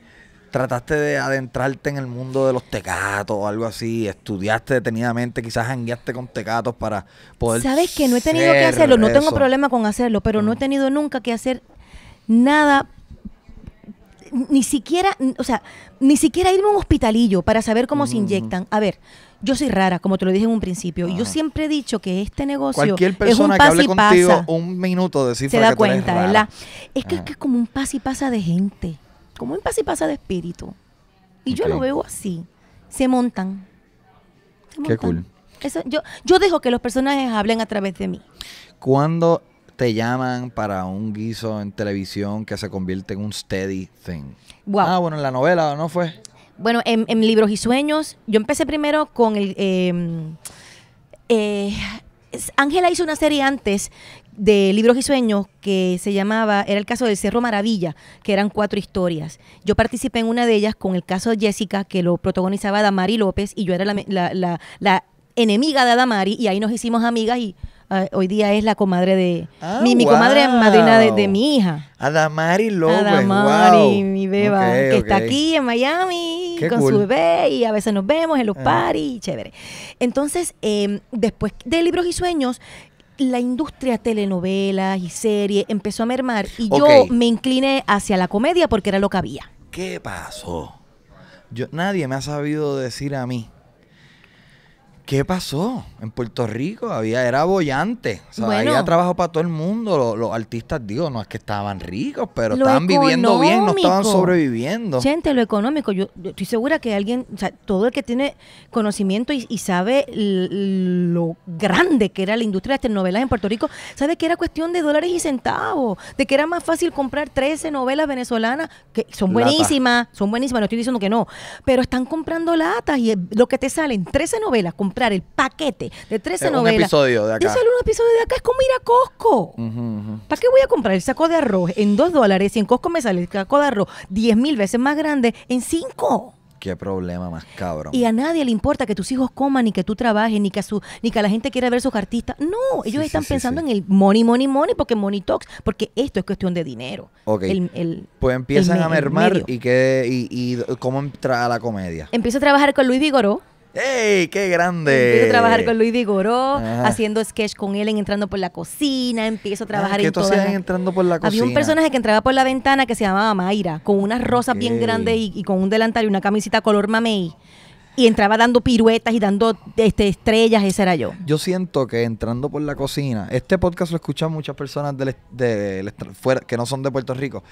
trataste de adentrarte en el mundo de los tecatos o algo así, estudiaste detenidamente, quizás jangueaste con tecatos para poder. Sabes que no he tenido que hacerlo, no tengo problema con hacerlo, pero no he mm. tenido nunca que hacer nada, ni siquiera, o sea, ni siquiera irme a un hospitalillo para saber cómo se inyectan. A ver, yo soy rara, como te lo dije en un principio. Y Yo siempre he dicho que este negocio Cualquier persona es un que hable contigo un minuto de cifra Se da cuenta, Es que, es como un pas y pasa de gente, como un pas y pasa de espíritu. Y yo lo veo así. Se montan. Qué cool. yo, yo dejo que los personajes hablen a través de mí. Cuando te llaman para un guiso en televisión que se convierte en un steady thing? Ah, bueno, en la novela no fue. Bueno, en, libros y sueños, yo empecé primero con el... Em, eh, Ángela hizo una serie antes de libros y sueños que se llamaba, era el caso del Cerro Maravilla, que eran cuatro historias. Yo participé en una de ellas con el caso de Jessica, que lo protagonizaba Damari López, y yo era la, la, la, la enemiga de Damari y ahí nos hicimos amigas y Ah, hoy día es la comadre de. Ah, mi, comadre madrina de, mi hija. Adamari López. Adamari, mi beba, que está aquí en Miami con su bebé y a veces nos vemos en los ah. parties, chévere. Entonces, em, después de Libros y Sueños, la industria telenovelas y series empezó a mermar y yo me incliné hacia la comedia porque era lo que había. ¿Qué pasó? Yo, nadie me ha sabido decir a mí ¿Qué pasó? En Puerto Rico había, era bollante. O había trabajo para todo el mundo. Los, artistas, digo, no es que estaban ricos, pero estaban viviendo bien, no estaban sobreviviendo. Gente, lo económico, yo, estoy segura que alguien, o sea, todo el que tiene conocimiento y, sabe lo grande que era la industria de las telenovelas en Puerto Rico, sabe que era cuestión de dólares y centavos, de que era más fácil comprar 13 novelas venezolanas, que son buenísimas, son buenísimas, no estoy diciendo que no, pero están comprando latas y eh, lo que te salen, 13 novelas, comprando el paquete de 13 eh, novelas. Un episodio de acá. episodio de acá es como ir a Costco. ¿Para qué voy a comprar el saco de arroz en 2 dólares y en Costco me sale el saco de arroz 10 mil veces más grande en 5? Qué problema más cabrón. Y a nadie le importa que tus hijos coman, ni que tú trabajes, ni que, ni que la gente quiera ver sus artistas. No, ellos están pensando en el money, money, money, porque money talks, porque esto es cuestión de dinero. Ok. pues empiezan a mermar y, que, y, y cómo entra a la comedia. Empiezo a trabajar con Luis Vigoró. ¡Ey! ¡Qué grande! Empiezo a trabajar con Luis Vigoró, haciendo sketch con él Entrando por la Cocina. Empiezo a ah, trabajar en todas las... Entrando por la Cocina? Había un personaje que entraba por la ventana que se llamaba Mayra, con unas rosas bien grandes y, con un delantal y una camisita color mamey. Y entraba dando piruetas y dando este, estrellas, ese era yo. Yo siento que entrando por la cocina, este podcast lo escuchan muchas personas del, fuera, que no son de Puerto Rico.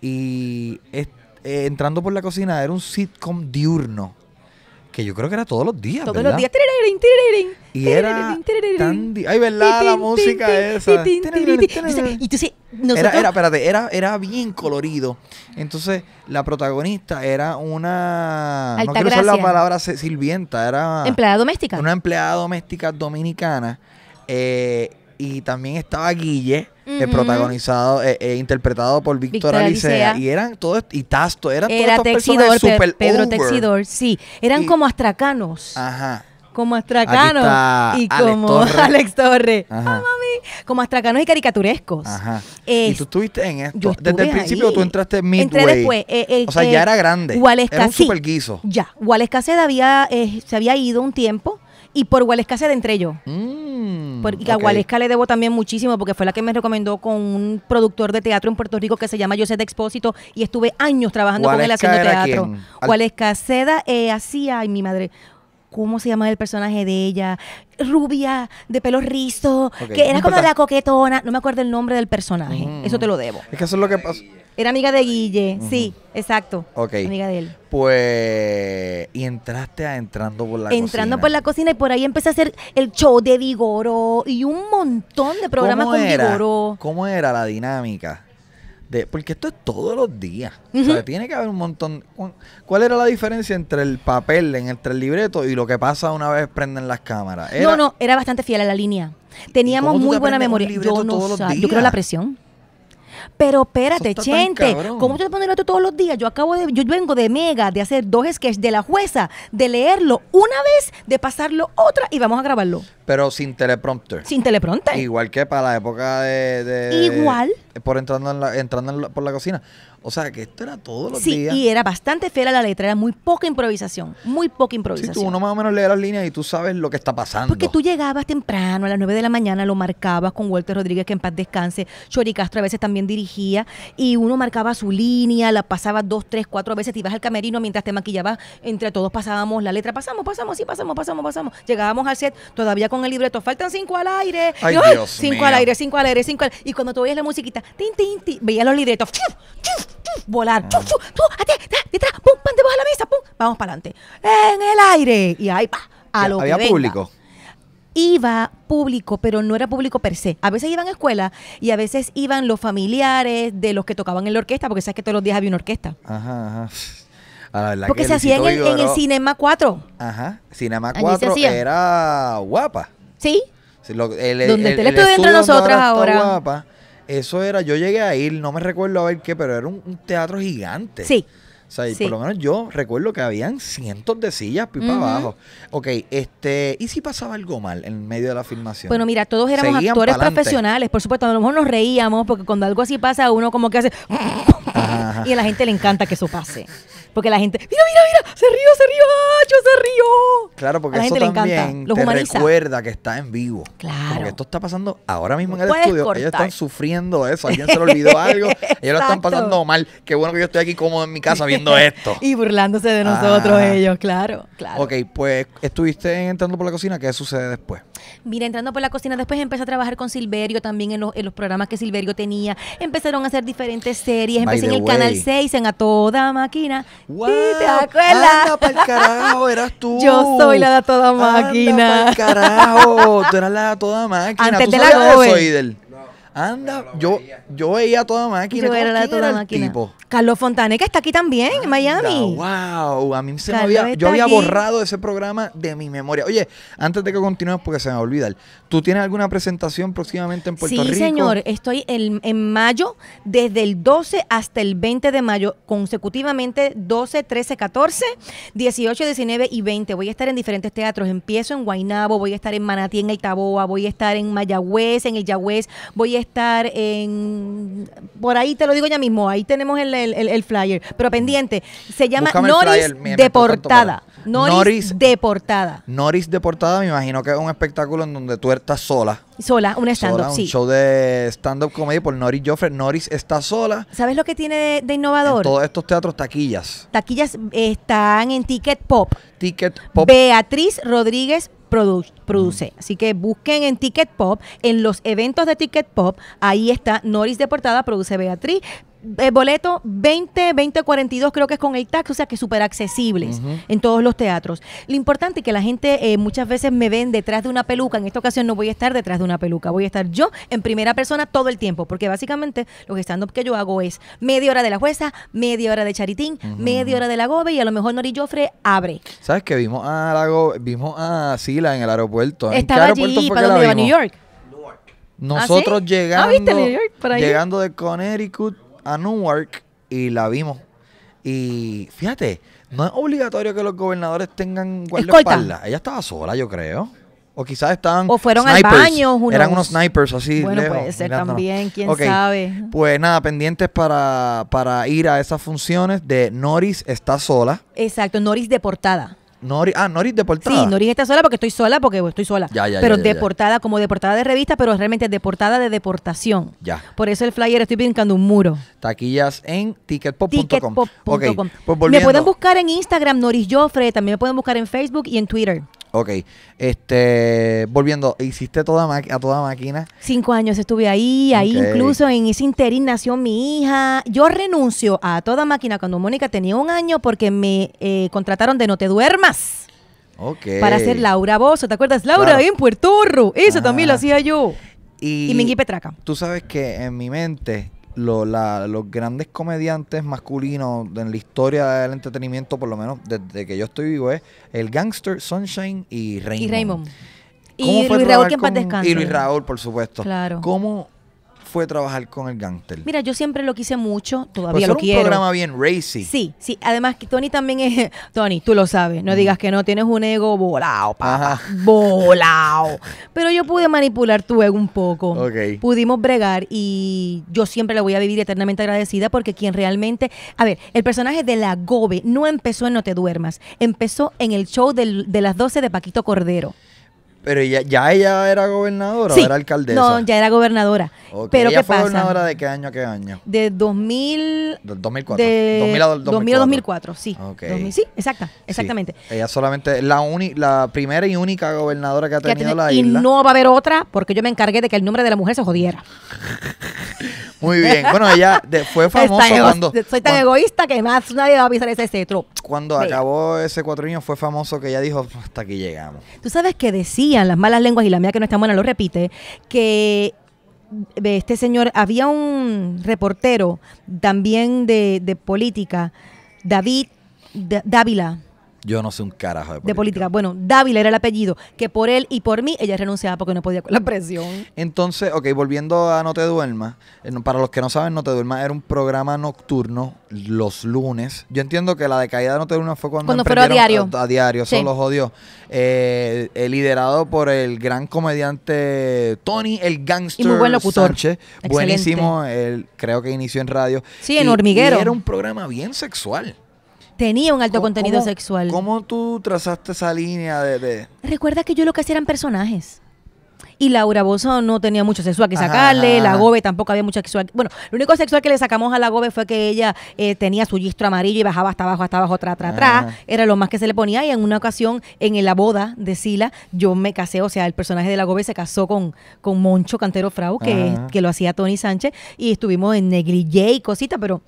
Y eh, entrando por la cocina era un sitcom diurno que yo creo que era todos los días. Todos los días. y era tan. Ay, ¿verdad? la música esa. Y entonces, era, era, espérate, era, era bien colorido. Entonces, la protagonista era una. no quiero usar la palabra sirvienta, era. Empleada doméstica. Una empleada doméstica dominicana. Eh, y también estaba Guille protagonizado, eh, eh, interpretado por Víctor Alicea. Y eran todos, y Tasto, eran Era todos Texidor, super Pedro Texidor, sí. Eran como astracanos. Ajá como astracanos y como Alex Torre. Alex ah, mami. como astracanos y caricaturescos. Ajá. y tú estuviste en esto. Desde el principio tú entraste midway. Entré después. Eh, eh, o sea, ya era grande. era un guiso. Ya. se había, se había ido un tiempo y por Gualesca Seda, entre ellos. Mm, y a Gualesca le debo también muchísimo porque fue la que me recomendó con un productor de teatro en Puerto Rico que se llama José de Expósito y estuve años trabajando con él haciendo teatro. Gualesca Seda hacía, eh, ay mi madre, ¿Cómo se llama el personaje de ella? Rubia, de pelo rizo, que era como la coquetona. No me acuerdo el nombre del personaje. Mm. Eso te lo debo. Es que eso es lo que pasó. Era amiga de Guille, sí, exacto. Ok. Amiga de él. Pues, y entraste a entrando por la cocina. Entrando por la cocina y por ahí empecé a hacer el show de Vigoro y un montón de programas ¿Cómo con era? ¿Cómo era la dinámica? porque esto es todos los días. O sea, tiene que haber un montón. ¿Cuál era la diferencia entre el papel, entre el libreto y lo que pasa una vez prenden las cámaras? no, no, era bastante fiel a la línea. Teníamos muy buena memoria. Yo no Yo creo la presión. Pero espérate, gente, ¿cómo tú te pones esto todos los días? Yo acabo de, yo vengo de Mega, de hacer dos sketches de la jueza, de leerlo una vez, de pasarlo otra y vamos a grabarlo. Pero sin teleprompter. Sin teleprompter. Igual que para la época de. Igual. por entrando, en la, entrando por la cocina. O sea, que esto era todo los días. Sí, y era bastante fea la letra, era muy poca improvisación, muy poca improvisación. Sí, tú uno más o menos lee las líneas y tú sabes lo que está pasando. Porque tú llegabas temprano, a las 9 de la mañana, lo marcabas con Walter Rodríguez, que en paz descanse, Chori Castro a veces también dirigía, y uno marcaba su línea, la pasaba dos, tres, cuatro veces, te ibas al camerino mientras te maquillabas, entre todos pasábamos la letra, pasamos, pasamos, sí, pasamos, pasamos, pasamos. Llegábamos al set todavía con el libreto. Faltan cinco al aire. cinco al aire, cinco al aire, cinco al aire. Y cuando tú veías la musiquita, tin, veías los libretos. volar. detrás! ¡Pum! ¡Pan la mesa! ¡Pum! Vamos para adelante. En el aire. Y ahí, pa, a lo que público iba público, pero no era público per se. A veces iban a escuela y a veces iban los familiares de los que tocaban en la orquesta, porque sabes que todos los días había una orquesta. Ajá, Ah, porque se hacía en, el, Cinema 4. Ajá. Cinema 4 era guapa. Sí. el, el, Donde el, el entre nosotras ahora. eso era, yo llegué a ir, no me recuerdo a ver qué, pero era un, teatro gigante. Sí. O sea, por lo menos yo recuerdo que habían cientos de sillas pipa abajo. Ok, este, ¿y si pasaba algo mal en medio de la filmación? Bueno, mira, todos éramos actores profesionales, por supuesto, a lo mejor nos reíamos, porque cuando algo así pasa, uno como que hace... Y a la gente le encanta que eso pase. Porque la gente, mira, mira, mira, se rió, se rió, ah, yo se rió. Claro, porque la eso gente también encanta. te recuerda que está en vivo. Claro. Porque esto está pasando ahora mismo en el estudio. Ellos están sufriendo eso. Alguien se le olvidó algo. Ellos lo están pasando mal. Qué bueno que yo estoy aquí cómodo en mi casa viendo esto. y burlándose de nosotros ah. ellos, claro, claro. Ok, pues estuviste entrando por la cocina. ¿Qué sucede después? Mira, entrando por la cocina, después empecé a trabajar con Silverio también en los, en los programas que Silverio tenía. Empezaron a hacer diferentes series. Empecé en el Canal 6, en A Toda Máquina. Wow, ¿Te acuerdas? ¡Anda carajo! ¡Eras tú! Yo soy la de A Toda Máquina. ¡Anda pa'l carajo! ¡Tú eras la de A Toda Máquina! Antes ¿Tú de la eso, Idel? Anda, yo, yo veía toda máquina. Yo Tipo? Carlos Fontané, que está aquí también, en Miami. Wow, a mí se me había, yo había borrado ese programa de mi memoria. Oye, antes de que continuemos, porque se me va a olvidar, ¿tú tienes alguna presentación próximamente en Puerto Rico? Sí, señor, estoy en, mayo, desde el 12 hasta el 20 de mayo, consecutivamente 12, 13, 14, 18, 19 y 20. Voy a estar en diferentes teatros. Empiezo en Guaynabo, voy a estar en Manatí, en El Taboa, voy a estar en Mayagüez, en El Yagüez, voy a estar en. Por ahí te lo digo ya mismo, ahí tenemos el, el, flyer. Pero pendiente, se llama Norris Noris Deportada. Noris, Deportada. Noris Deportada, me imagino que es un espectáculo en donde tú estás sola. Sola, un stand-up, sí. Un show de stand-up comedy por Noris Joffre. Noris está sola. ¿Sabes lo que tiene de, innovador? todos estos teatros, taquillas. Taquillas eh, están en Ticket Pop. Ticket Pop. Beatriz Rodríguez Mm. produce. Así que busquen en Ticket Pop, en los eventos de Ticket Pop, ahí está Noris de portada, produce Beatriz, el eh, boleto 20, 20.42 creo que es con el tax, o sea que súper accesibles en todos los teatros. Lo importante es que la gente eh, muchas veces me ven detrás de una peluca, en esta ocasión no voy a estar detrás de una peluca, voy a estar yo en primera persona todo el tiempo, porque básicamente lo que stand-up que yo hago es media hora de la jueza, media hora de Charitín, media hora de la Gobe y a lo mejor Nori Joffre abre. ¿Sabes que Vimos a la vimos a Sila en el aeropuerto. ¿En Estaba aeropuerto allí, ¿para dónde iba? New York. Nosotros llegamos ¿Ah, llegando, ¿Ah, viste, New York? llegando de Connecticut a Newark y la vimos. Y fíjate, no es obligatorio que los gobernadores tengan guardaespaldas. Ella estaba sola, yo creo. O quizás estaban. O fueron al baño. Eran unos snipers así. Bueno, puede ser también, quién sabe. Pues nada, pendientes para, para ir a esas funciones de Norris está sola. Exacto, Noris deportada ah, Noris deportada. Sí, Noris está sola porque estoy sola, porque estoy sola. pero deportada, como deportada de revista, pero realmente deportada de deportación. Ya. Por eso el flyer estoy brincando un muro. Taquillas en ticketpop.com. Okay, pues me pueden buscar en Instagram, Noris Joffre, también me pueden buscar en Facebook y en Twitter. Ok. Este, volviendo, hiciste toda a toda máquina. Cinco años estuve ahí, ahí incluso en ese interín nació mi hija. Yo renuncio a toda máquina cuando Mónica tenía un año porque me eh, contrataron de No te duermas. Okay. Para ser Laura Bozo, ¿te acuerdas? Laura en Puerto Rico. Eso también lo ah. hacía yo. Y, y Mingui Petraca. Tú sabes que en mi mente lo, los grandes comediantes masculinos en la historia del entretenimiento, por lo menos desde que yo estoy vivo, es el Gangster, Sunshine y Raymond. Y Raymond. y Luis Raúl, Y Luis Raúl, por supuesto. Claro. ¿Cómo fue trabajar con el gangster? Mira, yo siempre lo quise mucho, todavía pues lo quiero. un programa bien racy. Sí, sí. Además, que Tony también es... Tony, tú lo sabes. No mm. digas que no tienes un ego volado, papá. Volado. Pero yo pude manipular tu ego un poco. Pudimos bregar y yo siempre la voy a vivir eternamente agradecida porque quien realmente... A ver, el personaje de la Gobe no empezó en No te duermas. Empezó en el show de las 12 de Paquito Cordero. Pero ya, ya ella era gobernadora o era alcaldesa. No, ya era gobernadora. Pero ella ¿qué fue pasa? gobernadora de qué año a qué año? De 2000 del 2004. De 2000 a 2004. sí. sí, exacta, exactamente. Ella solamente la la primera y única gobernadora que ha tenido la isla. Y no va a haber otra porque yo me encargué de que el nombre de la mujer se jodiera. Muy bien. Bueno, ella fue famosa cuando. Soy tan egoísta que más nadie va a pisar ese cetro. Cuando acabó ese cuatro niños, fue famoso que ella dijo, hasta aquí llegamos. Tú sabes que decían las malas lenguas y la mía que no está buena lo repite, que este señor, había un reportero también de, de política, David Dávila yo no sé un carajo de política. Bueno, Dávila era el apellido, que por él y por mí ella renunciaba porque no podía con la presión. Entonces, ok, volviendo a No Te Duermas, eh, para los que no saben, No Te Duermas era un programa nocturno los lunes. Yo entiendo que la decaída de No Te Duermas fue cuando. Cuando a diario. A, diario, eso los jodió. Eh, eh, liderado por el gran comediante Tony el Gangster muy buen locutor. Buenísimo, creo que inició en radio. Sí, en Hormiguero. era un programa bien sexual. Tenía un alto contenido sexual. ¿Cómo tú trazaste esa línea de, Recuerda que yo lo que hacía eran personajes. Y Laura bozo no tenía mucho sexual que sacarle, la Gobe tampoco había mucho sexual. Bueno, lo único sexual que le sacamos a la Gobe fue que ella eh, tenía su gistro amarillo y bajaba hasta abajo, hasta abajo, atrás, atrás, atrás. Era lo más que se le ponía. Y en una ocasión, en la boda de Sila, yo me casé, o sea, el personaje de la Gobe se casó con, con Moncho Cantero Frau, que, lo hacía Tony Sánchez, y estuvimos en negrillé y cosita, pero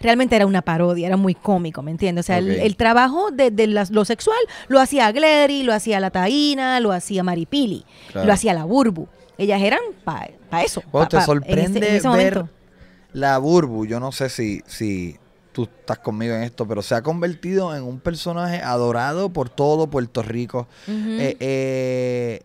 realmente era una parodia, era muy cómico, ¿me entiendes? O sea, el, trabajo de, lo sexual lo hacía Glary, lo hacía la Taína, lo hacía Maripili, lo hacía la Burbu. Ellas eran para eso. te sorprende ver la Burbu. Yo no sé si, si tú estás conmigo en esto, pero se ha convertido en un personaje adorado por todo Puerto Rico. Eh, eh,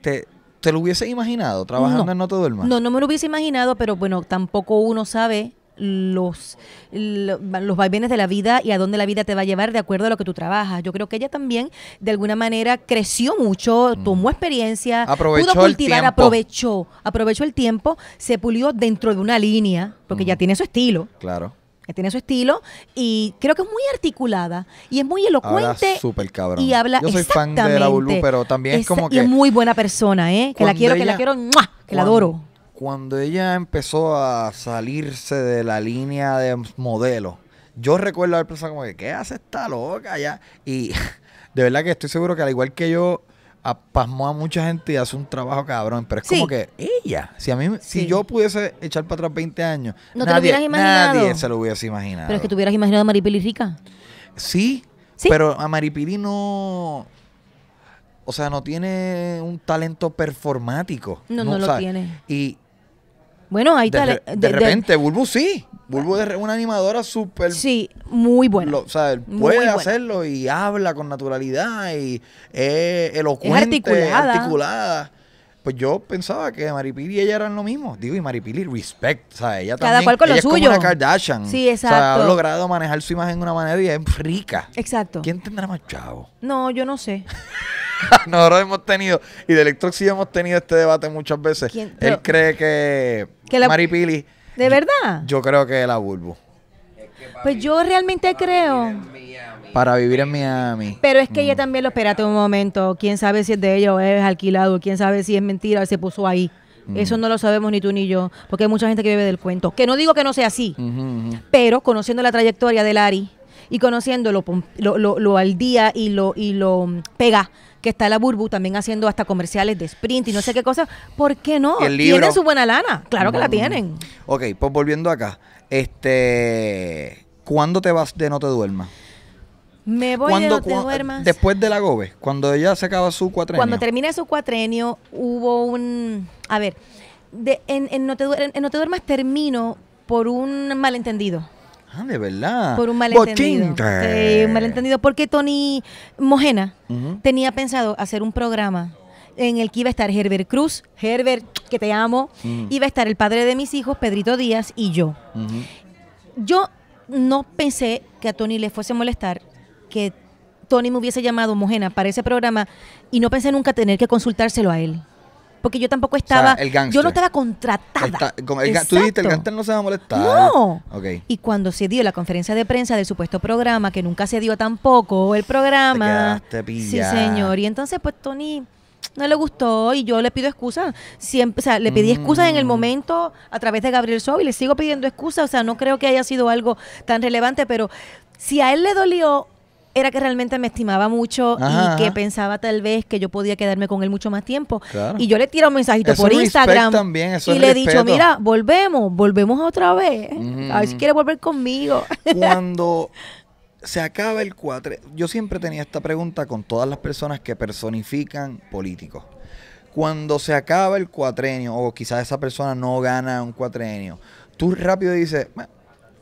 te, lo hubiese imaginado trabajando en Nota del No, no me lo hubiese imaginado, pero bueno, tampoco uno sabe los, los vaivenes de la vida y a dónde la vida te va a llevar de acuerdo a lo que tú trabajas. Yo creo que ella también, de alguna manera, creció mucho, mm. tomó experiencia, pudo cultivar, aprovechó, aprovechó el tiempo, se pulió dentro de una línea, porque ya mm. tiene su estilo. Claro tiene su estilo y creo que es muy articulada y es muy elocuente. super cabrón. Y habla Yo soy fan de la pero también es, como que... es muy buena persona, ¿eh? Que la quiero, que la quiero, que la adoro cuando ella empezó a salirse de la línea de modelo, yo recuerdo haber pensado como que, ¿qué hace esta loca ya? Y de verdad que estoy seguro que al igual que yo, pasmó a mucha gente y hace un trabajo cabrón. Pero es como que ella, si a mí, si yo pudiese echar para atrás 20 años, nadie, nadie se lo hubiese imaginado. Pero es que tuvieras hubieras imaginado a Maripili rica. Sí, pero a Maripili no... O sea, no tiene un talento performático. No, no, lo tiene. Y bueno, ahí está. De, repente, Bulbu sí. Bulbu es una animadora súper. Sí, muy buena. o sea, puede hacerlo y habla con naturalidad y es elocuente, es articulada. Pues yo pensaba que Maripili y ella eran lo mismo. Digo, y Maripili, respect. O sea, ella Cada cual con ella es como Kardashian. Sí, exacto. O sea, ha logrado manejar su imagen de una manera y es rica. Exacto. ¿Quién tendrá más chavo? No, yo no sé. Nosotros hemos tenido, y de Electrox hemos tenido este debate muchas veces. Él cree que, Mari Maripili. ¿De verdad? Yo creo que la Bulbo. Pues yo realmente creo. Para vivir en Miami. Pero es que ella mm. también lo espérate un momento. Quién sabe si es de ella o es alquilado. Quién sabe si es mentira o se puso ahí. Mm. Eso no lo sabemos ni tú ni yo. Porque hay mucha gente que vive del cuento. Que no digo que no sea así. Pero conociendo la trayectoria de Lari y conociendo lo, lo, lo- al día y lo, y lo pega que está la Burbu también haciendo hasta comerciales de sprint y no sé qué cosas. ¿Por qué no? Tienen su buena lana. Claro que la mm. tienen. Ok, pues volviendo acá. Este, ¿Cuándo te vas de No Te Duermas? Me voy de No Te Duermas. Después de la GOBE, cuando ella se acaba su cuatrenio. Cuando termina su cuatrenio, hubo un. A ver, de, en, en, no te, en No Te Duermas termino por un malentendido Ah, de verdad. Por un malentendido. un malentendido. Porque Tony Mojena tenía pensado hacer un programa en el que iba a estar Herbert Cruz, Herbert, que te amo, mm. iba a estar el padre de mis hijos, Pedrito Díaz y yo. Yo no pensé que a Tony le fuese a molestar que Tony me hubiese llamado Mojena para ese programa y no pensé nunca tener que consultárselo a él. Porque yo tampoco estaba. Yo no estaba contratada. tú dijiste, el gánster no se va a molestar. No. Okay. Y cuando se dio la conferencia de prensa del supuesto programa, que nunca se dio tampoco el programa. Sí, señor. Y entonces, pues Tony no le gustó y yo le pido excusas. o sea, le pedí excusas en el mm. momento a través de Gabriel y le sigo pidiendo excusas, o sea, no creo que haya sido algo tan relevante, pero si a él le dolió, era que realmente me estimaba mucho y que pensaba tal vez que yo podía quedarme con él mucho más tiempo. Y yo le tiro un mensajito por Instagram y le he dicho, mira, volvemos, volvemos otra vez. A ver si quiere volver conmigo. Cuando se acaba el cuatre, yo siempre tenía esta pregunta con todas las personas que personifican políticos. Cuando se acaba el cuatrenio, o quizás esa persona no gana un cuatrenio, tú rápido dices,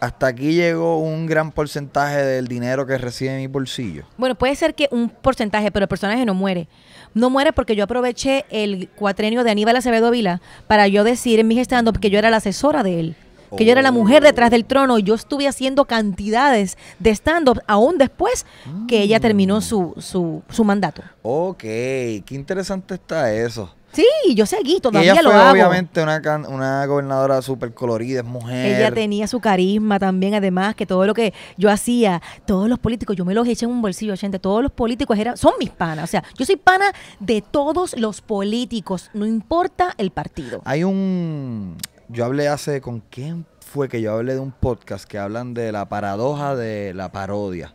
hasta aquí llegó un gran porcentaje del dinero que recibe en mi bolsillo. Bueno, puede ser que un porcentaje, pero el personaje no muere. No muere porque yo aproveché el cuatrenio de Aníbal Acevedo Vila para yo decir en stand-ups que yo era la asesora de él. Que yo era la mujer oh. detrás del trono y yo estuve haciendo cantidades de stand-up aún después que ella terminó su, su, su mandato. Ok, qué interesante está eso. Sí, yo seguí, todavía lo fue, hago. obviamente una, una gobernadora súper colorida, es mujer. Ella tenía su carisma también, además que todo lo que yo hacía, todos los políticos, yo me los eché en un bolsillo, gente, todos los políticos eran, son mis panas, o sea, yo soy pana de todos los políticos, no importa el partido. Hay un, yo hablé hace, ¿con quién fue que yo hablé de un podcast que hablan de la paradoja de la parodia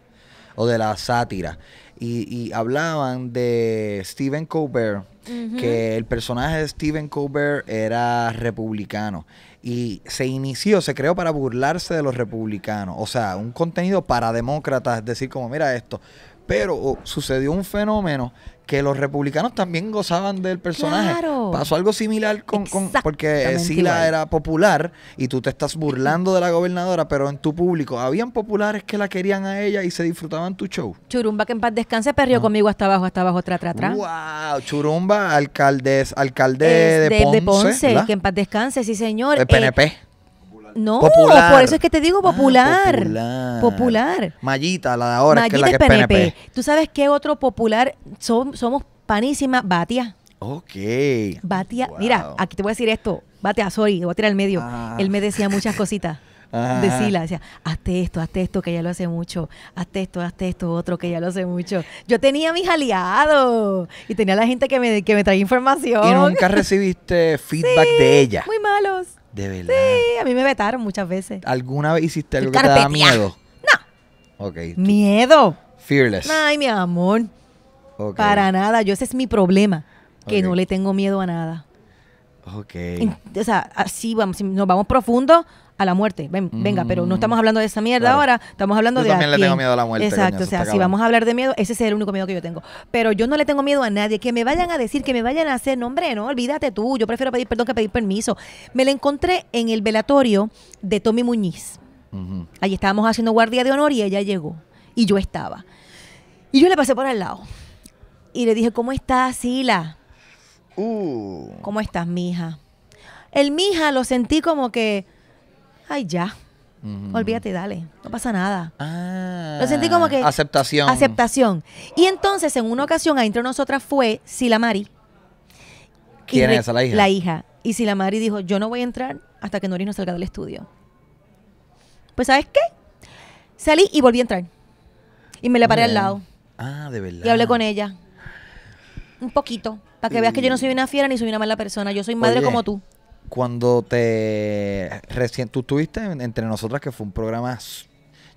o de la sátira? y, hablaban de Stephen Colbert, que el personaje de Stephen Colbert era republicano y se inició, se creó para burlarse de los republicanos, o sea, un contenido para demócratas, es decir, como mira esto, pero oh, sucedió un fenómeno que los republicanos también gozaban del personaje. Claro. Pasó algo similar con, con porque Sila era popular y tú te estás burlando de la gobernadora, pero en tu público habían populares que la querían a ella y se disfrutaban tu show. Churumba que en paz descanse perrió ah. conmigo hasta abajo, hasta abajo, tra, tra, tra. Wow, Churumba, alcaldes, alcalde de, Ponce, de Ponce que en paz descanse, sí señor. El PNP. No, por eso es que te digo ah, popular. popular. Mallita, la de ahora, Mallita es, que PNP. ¿Tú sabes qué otro popular? son somos panísima, Batia. Ok. Batia, mira, aquí te voy a decir esto. Batia, sorry, voy a tirar al medio. Ah. Él me decía muchas cositas. decía, hazte esto, hazte esto, que ya lo hace mucho, hazte esto, hazte esto, otro, que ya lo hace mucho. Yo tenía mis aliados y tenía la gente que me, que me traía información. Y nunca recibiste feedback de ella. Muy malos. De verdad. Sí, a mí me vetaron muchas veces. ¿Alguna vez hiciste algo que te daba miedo? No. Ok. Miedo. Fearless. Ay, mi amor. Para nada. Yo ese es mi problema. Que no le tengo miedo a nada. Ok. O sea, así vamos, si nos vamos profundo, a la muerte. Ven, Venga, pero no mm. estamos hablando de esa mierda ahora, estamos hablando de... Yo también le tengo miedo a la muerte. Exacto, o sea, si vamos a hablar de miedo, ese es el único miedo que yo tengo. Pero yo no le tengo miedo a nadie, que me vayan a decir, que me vayan a hacer, nombre no, olvídate tú, yo prefiero pedir perdón que pedir permiso. Me la encontré en el velatorio de Tommy Muñiz. Allí estábamos haciendo guardia de honor y ella llegó. Y yo estaba. Y yo le pasé por al lado. Y le dije, ¿cómo estás, Sila? Uh. ¿Cómo estás, mija? El mija lo sentí como que ay, ya. Olvídate, dale, no pasa nada. Ah, Lo sentí como que. Aceptación. Aceptación. Y entonces, en una ocasión, ahí entre nosotras fue Silamari. ¿Quién es la hija? La hija. Y Silamari dijo: Yo no voy a entrar hasta que Noris no salga del estudio. Pues, ¿sabes qué? Salí y volví a entrar. Y me le paré al lado. Ah, de verdad. Y hablé con ella. Un poquito. Para que veas que yo no soy una fiera ni soy una mala persona. Yo soy madre como tú cuando te recién tú estuviste entre nosotras que fue un programa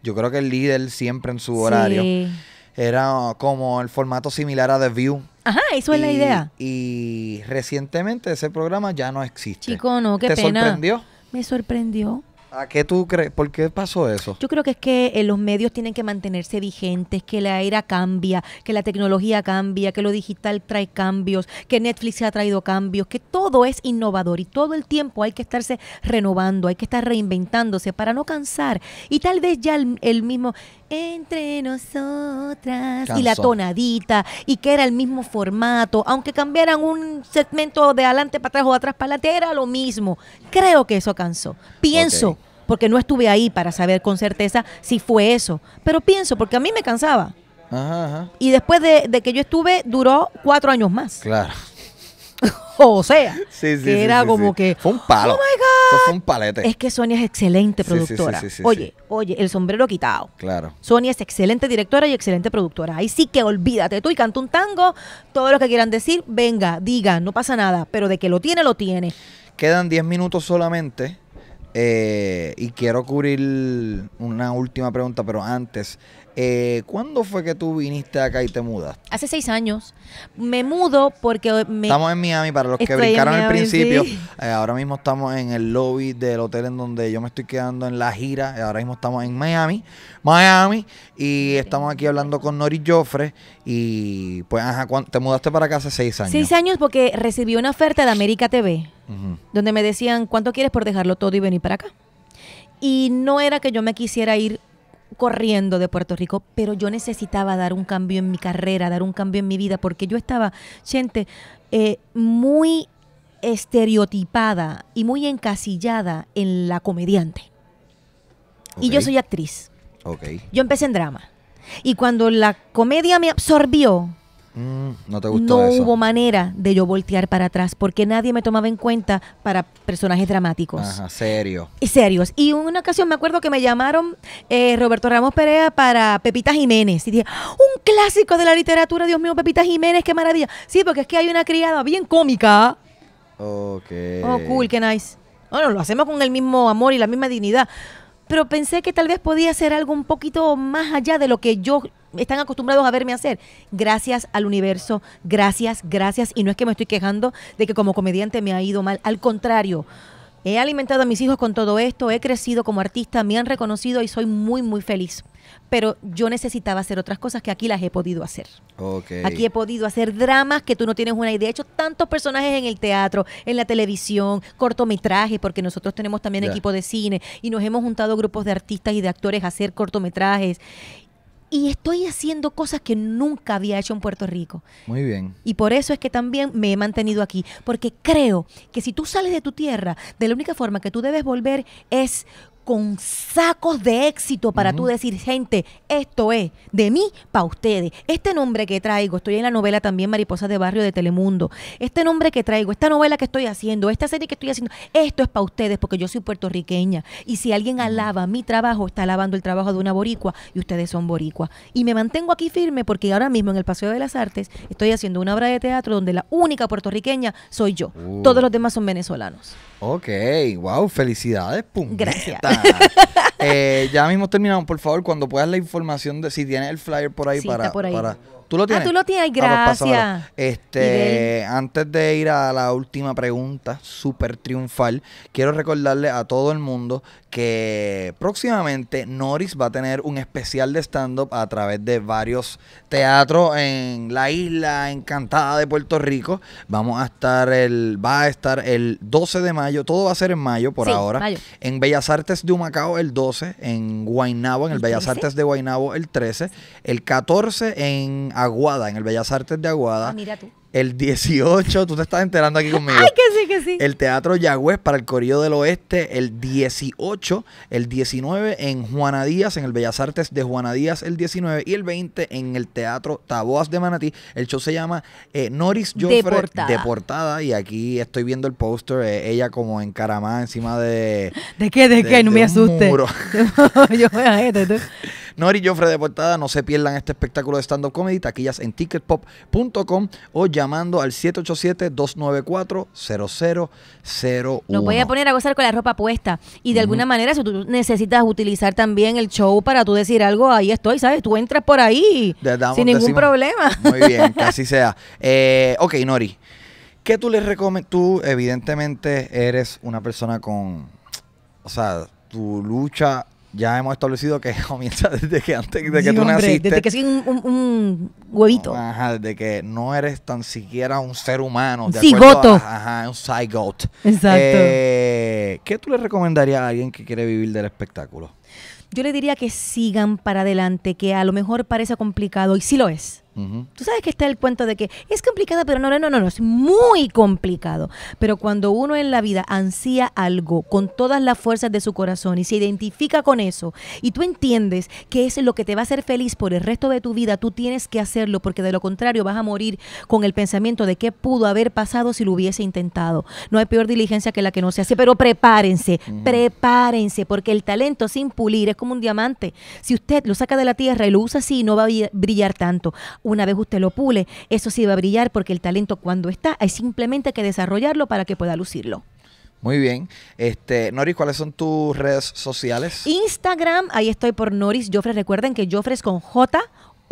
yo creo que el líder siempre en su horario era como el formato similar a The View ajá eso es la idea y recientemente ese programa ya no existe chico no qué te sorprendió me sorprendió ¿A qué tú crees? ¿Por qué pasó eso? Yo creo que es que eh, los medios tienen que mantenerse vigentes, que la era cambia, que la tecnología cambia, que lo digital trae cambios, que Netflix ha traído cambios, que todo es innovador y todo el tiempo hay que estarse renovando, hay que estar reinventándose para no cansar. Y tal vez ya el mismo, entre nosotras. Y la tonadita, y que era el mismo formato, aunque cambiaran un segmento de adelante para atrás o de atrás para adelante, era lo mismo. Creo que eso cansó. Pienso, porque no estuve ahí para saber con certeza si fue eso, pero pienso, porque a mí me cansaba. Y después de, de que yo estuve, duró cuatro años más. Claro. o sea, que era como que. Fue un palo. Oh fue un palete. Es que Sonia es excelente productora. oye, oye, el sombrero quitado. Claro. Sonia es excelente directora y excelente productora. Ahí sí que olvídate tú y canta un tango. Todo lo que quieran decir, venga, diga, no pasa nada. Pero de que lo tiene, lo tiene. Quedan 10 minutos solamente. Eh, y quiero cubrir una última pregunta, pero antes, eh, ¿Cuándo fue que tú viniste acá y te mudaste? Hace seis años. Me mudo porque me... Estamos en Miami, para los que brincaron al principio. Eh, ahora mismo estamos en el lobby del hotel en donde yo me estoy quedando en la gira. Eh, ahora mismo estamos en Miami, Miami. Y estamos aquí hablando con Nori Joffre. Y pues, te mudaste para acá hace seis años. Seis años porque recibí una oferta de América TV, donde me decían, ¿cuánto quieres por dejarlo todo y venir para acá? Y no era que yo me quisiera ir corriendo de Puerto Rico, pero yo necesitaba dar un cambio en mi carrera, dar un cambio en mi vida, porque yo estaba, gente, eh, muy estereotipada y muy encasillada en la comediante. Y yo soy actriz. Okay. Yo empecé en drama. Y cuando la comedia me absorbió, Mm, no te gustó no hubo manera de yo voltear para atrás porque nadie me tomaba en cuenta para personajes dramáticos. Ajá, serio. Y serios. Y una ocasión me acuerdo que me llamaron eh, Roberto Ramos Perea para Pepita Jiménez. Y dije, ah, un clásico de la literatura, Dios mío, Pepita Jiménez, qué maravilla. Sí, porque es que hay una criada bien cómica. Ok. Oh, cool, qué nice. Bueno, lo hacemos con el mismo amor y la misma dignidad. Pero pensé que tal vez podía ser algo un poquito más allá de lo que yo están acostumbrados a verme hacer. Gracias al universo, gracias, gracias. Y no es que me estoy quejando de que como comediante me ha ido mal, al contrario. He alimentado a mis hijos con todo esto, he crecido como artista, me han reconocido y soy muy, muy feliz. Pero yo necesitaba hacer otras cosas que aquí las he podido hacer. Aquí he podido hacer dramas que tú no tienes una idea. He hecho tantos personajes en el teatro, en la televisión, cortometrajes, porque nosotros tenemos también equipo de cine y nos hemos juntado grupos de artistas y de actores a hacer cortometrajes y estoy haciendo cosas que nunca había hecho en Puerto Rico. Muy bien. Y por eso es que también me he mantenido aquí, porque creo que si tú sales de tu tierra, de la única forma que tú debes volver es con sacos de éxito para tú decir, gente, esto es de mí para ustedes. Este nombre que traigo, estoy en la novela también Mariposas de Barrio de Telemundo. Este nombre que traigo, esta novela que estoy haciendo, esta serie que estoy haciendo, esto es para ustedes porque yo soy puertorriqueña. Y si alguien alaba mi trabajo, está alabando el trabajo de una boricua y ustedes son boricua. Y me mantengo aquí firme porque ahora mismo en el Paseo de las Artes estoy haciendo una obra de teatro donde la única puertorriqueña soy yo. Uh. Todos los demás son venezolanos. Ok, wow, felicidades. Pum. Gracias. Eh, ya mismo terminamos. Por favor, cuando puedas la información de si tienes el flyer por ahí, para, por ahí. para Ah, ¿Tú lo tienes? Ah, tú lo tienes, gracias. este, antes de ir a la última pregunta, súper triunfal, quiero recordarle a todo el mundo que próximamente Norris va a tener un especial de stand-up a través de varios teatros en la isla encantada de Puerto Rico. Vamos a estar el, va a estar el 12 de mayo, todo va a ser en mayo por ahora. En Bellas Artes de Humacao el 12, en Guainabo en el, el Bellas Artes de Guaynabo el 13, el 14 en Aguada, en el Bellas Artes de Aguada. Ah, mira tú. El 18, tú te estás enterando aquí conmigo. Ay, que sí, que sí. El Teatro Yagüez para el Corillo del Oeste, el 18, el 19 en Juana Díaz, en el Bellas Artes de Juana Díaz, el 19 y el 20 en el Teatro Taboas de Manatí. El show se llama Norris eh, Noris Deportada. Y aquí estoy viendo el póster, eh, ella como encaramada encima de. ¿De qué? ¿De, qué? No me asustes. Yo a Nori Joffre de Portada, no se pierdan este espectáculo de stand-up comedy, taquillas en ticketpop.com o llamando al 787-294-0001. Lo voy a poner a gozar con la ropa puesta. Y de alguna manera, si tú necesitas utilizar también el show para tú decir algo, ahí estoy, ¿sabes? Tú entras por ahí sin ningún problema. Muy bien, así sea. Eh, ok, Nori. ¿Qué tú les recomiendas? Tú, evidentemente, eres una persona con. O sea, tu lucha ya hemos establecido que comienza oh, desde que antes de que sí, tú naciste. Desde que soy un, huevito. Ajá, desde que no eres tan siquiera un ser humano. De cigoto. ajá, un zygote. Exacto. Eh, ¿Qué tú le recomendarías a alguien que quiere vivir del espectáculo? Yo le diría que sigan para adelante, que a lo mejor parece complicado, y sí lo es. Tú sabes que está el cuento de que es complicado, pero no, no, no, no, es muy complicado. Pero cuando uno en la vida ansía algo con todas las fuerzas de su corazón y se identifica con eso y tú entiendes que es lo que te va a hacer feliz por el resto de tu vida, tú tienes que hacerlo porque de lo contrario vas a morir con el pensamiento de qué pudo haber pasado si lo hubiese intentado. No hay peor diligencia que la que no se hace, pero prepárense, prepárense porque el talento sin pulir es como un diamante. Si usted lo saca de la tierra y lo usa así, no va a brillar tanto. Una vez usted lo pule, eso sí va a brillar porque el talento cuando está, hay simplemente que desarrollarlo para que pueda lucirlo. Muy bien. Este, Noris, ¿cuáles son tus redes sociales? Instagram, ahí estoy por Noris Jofres. Recuerden que Jofres con J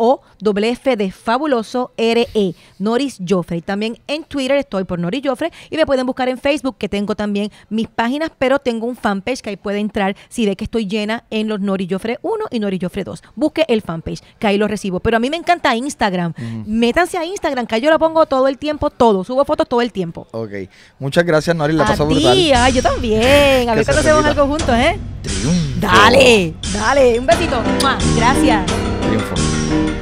o doble F de fabuloso RE, Noris Joffrey. También en Twitter estoy por Noris Joffrey y me pueden buscar en Facebook que tengo también mis páginas, pero tengo un fanpage que ahí puede entrar si ve que estoy llena en los Noris Joffrey 1 y Noris Joffrey 2. Busque el fanpage que ahí lo recibo. Pero a mí me encanta Instagram. Mm. Métanse a Instagram que yo lo pongo todo el tiempo, todo. Subo fotos todo el tiempo. Ok. Muchas gracias, Noris. La pasó brutal. Ay, yo también. A ver nos hacemos algo juntos, ¿eh? Triunfo. Dale, dale. Un besito. Gracias. Triunfo.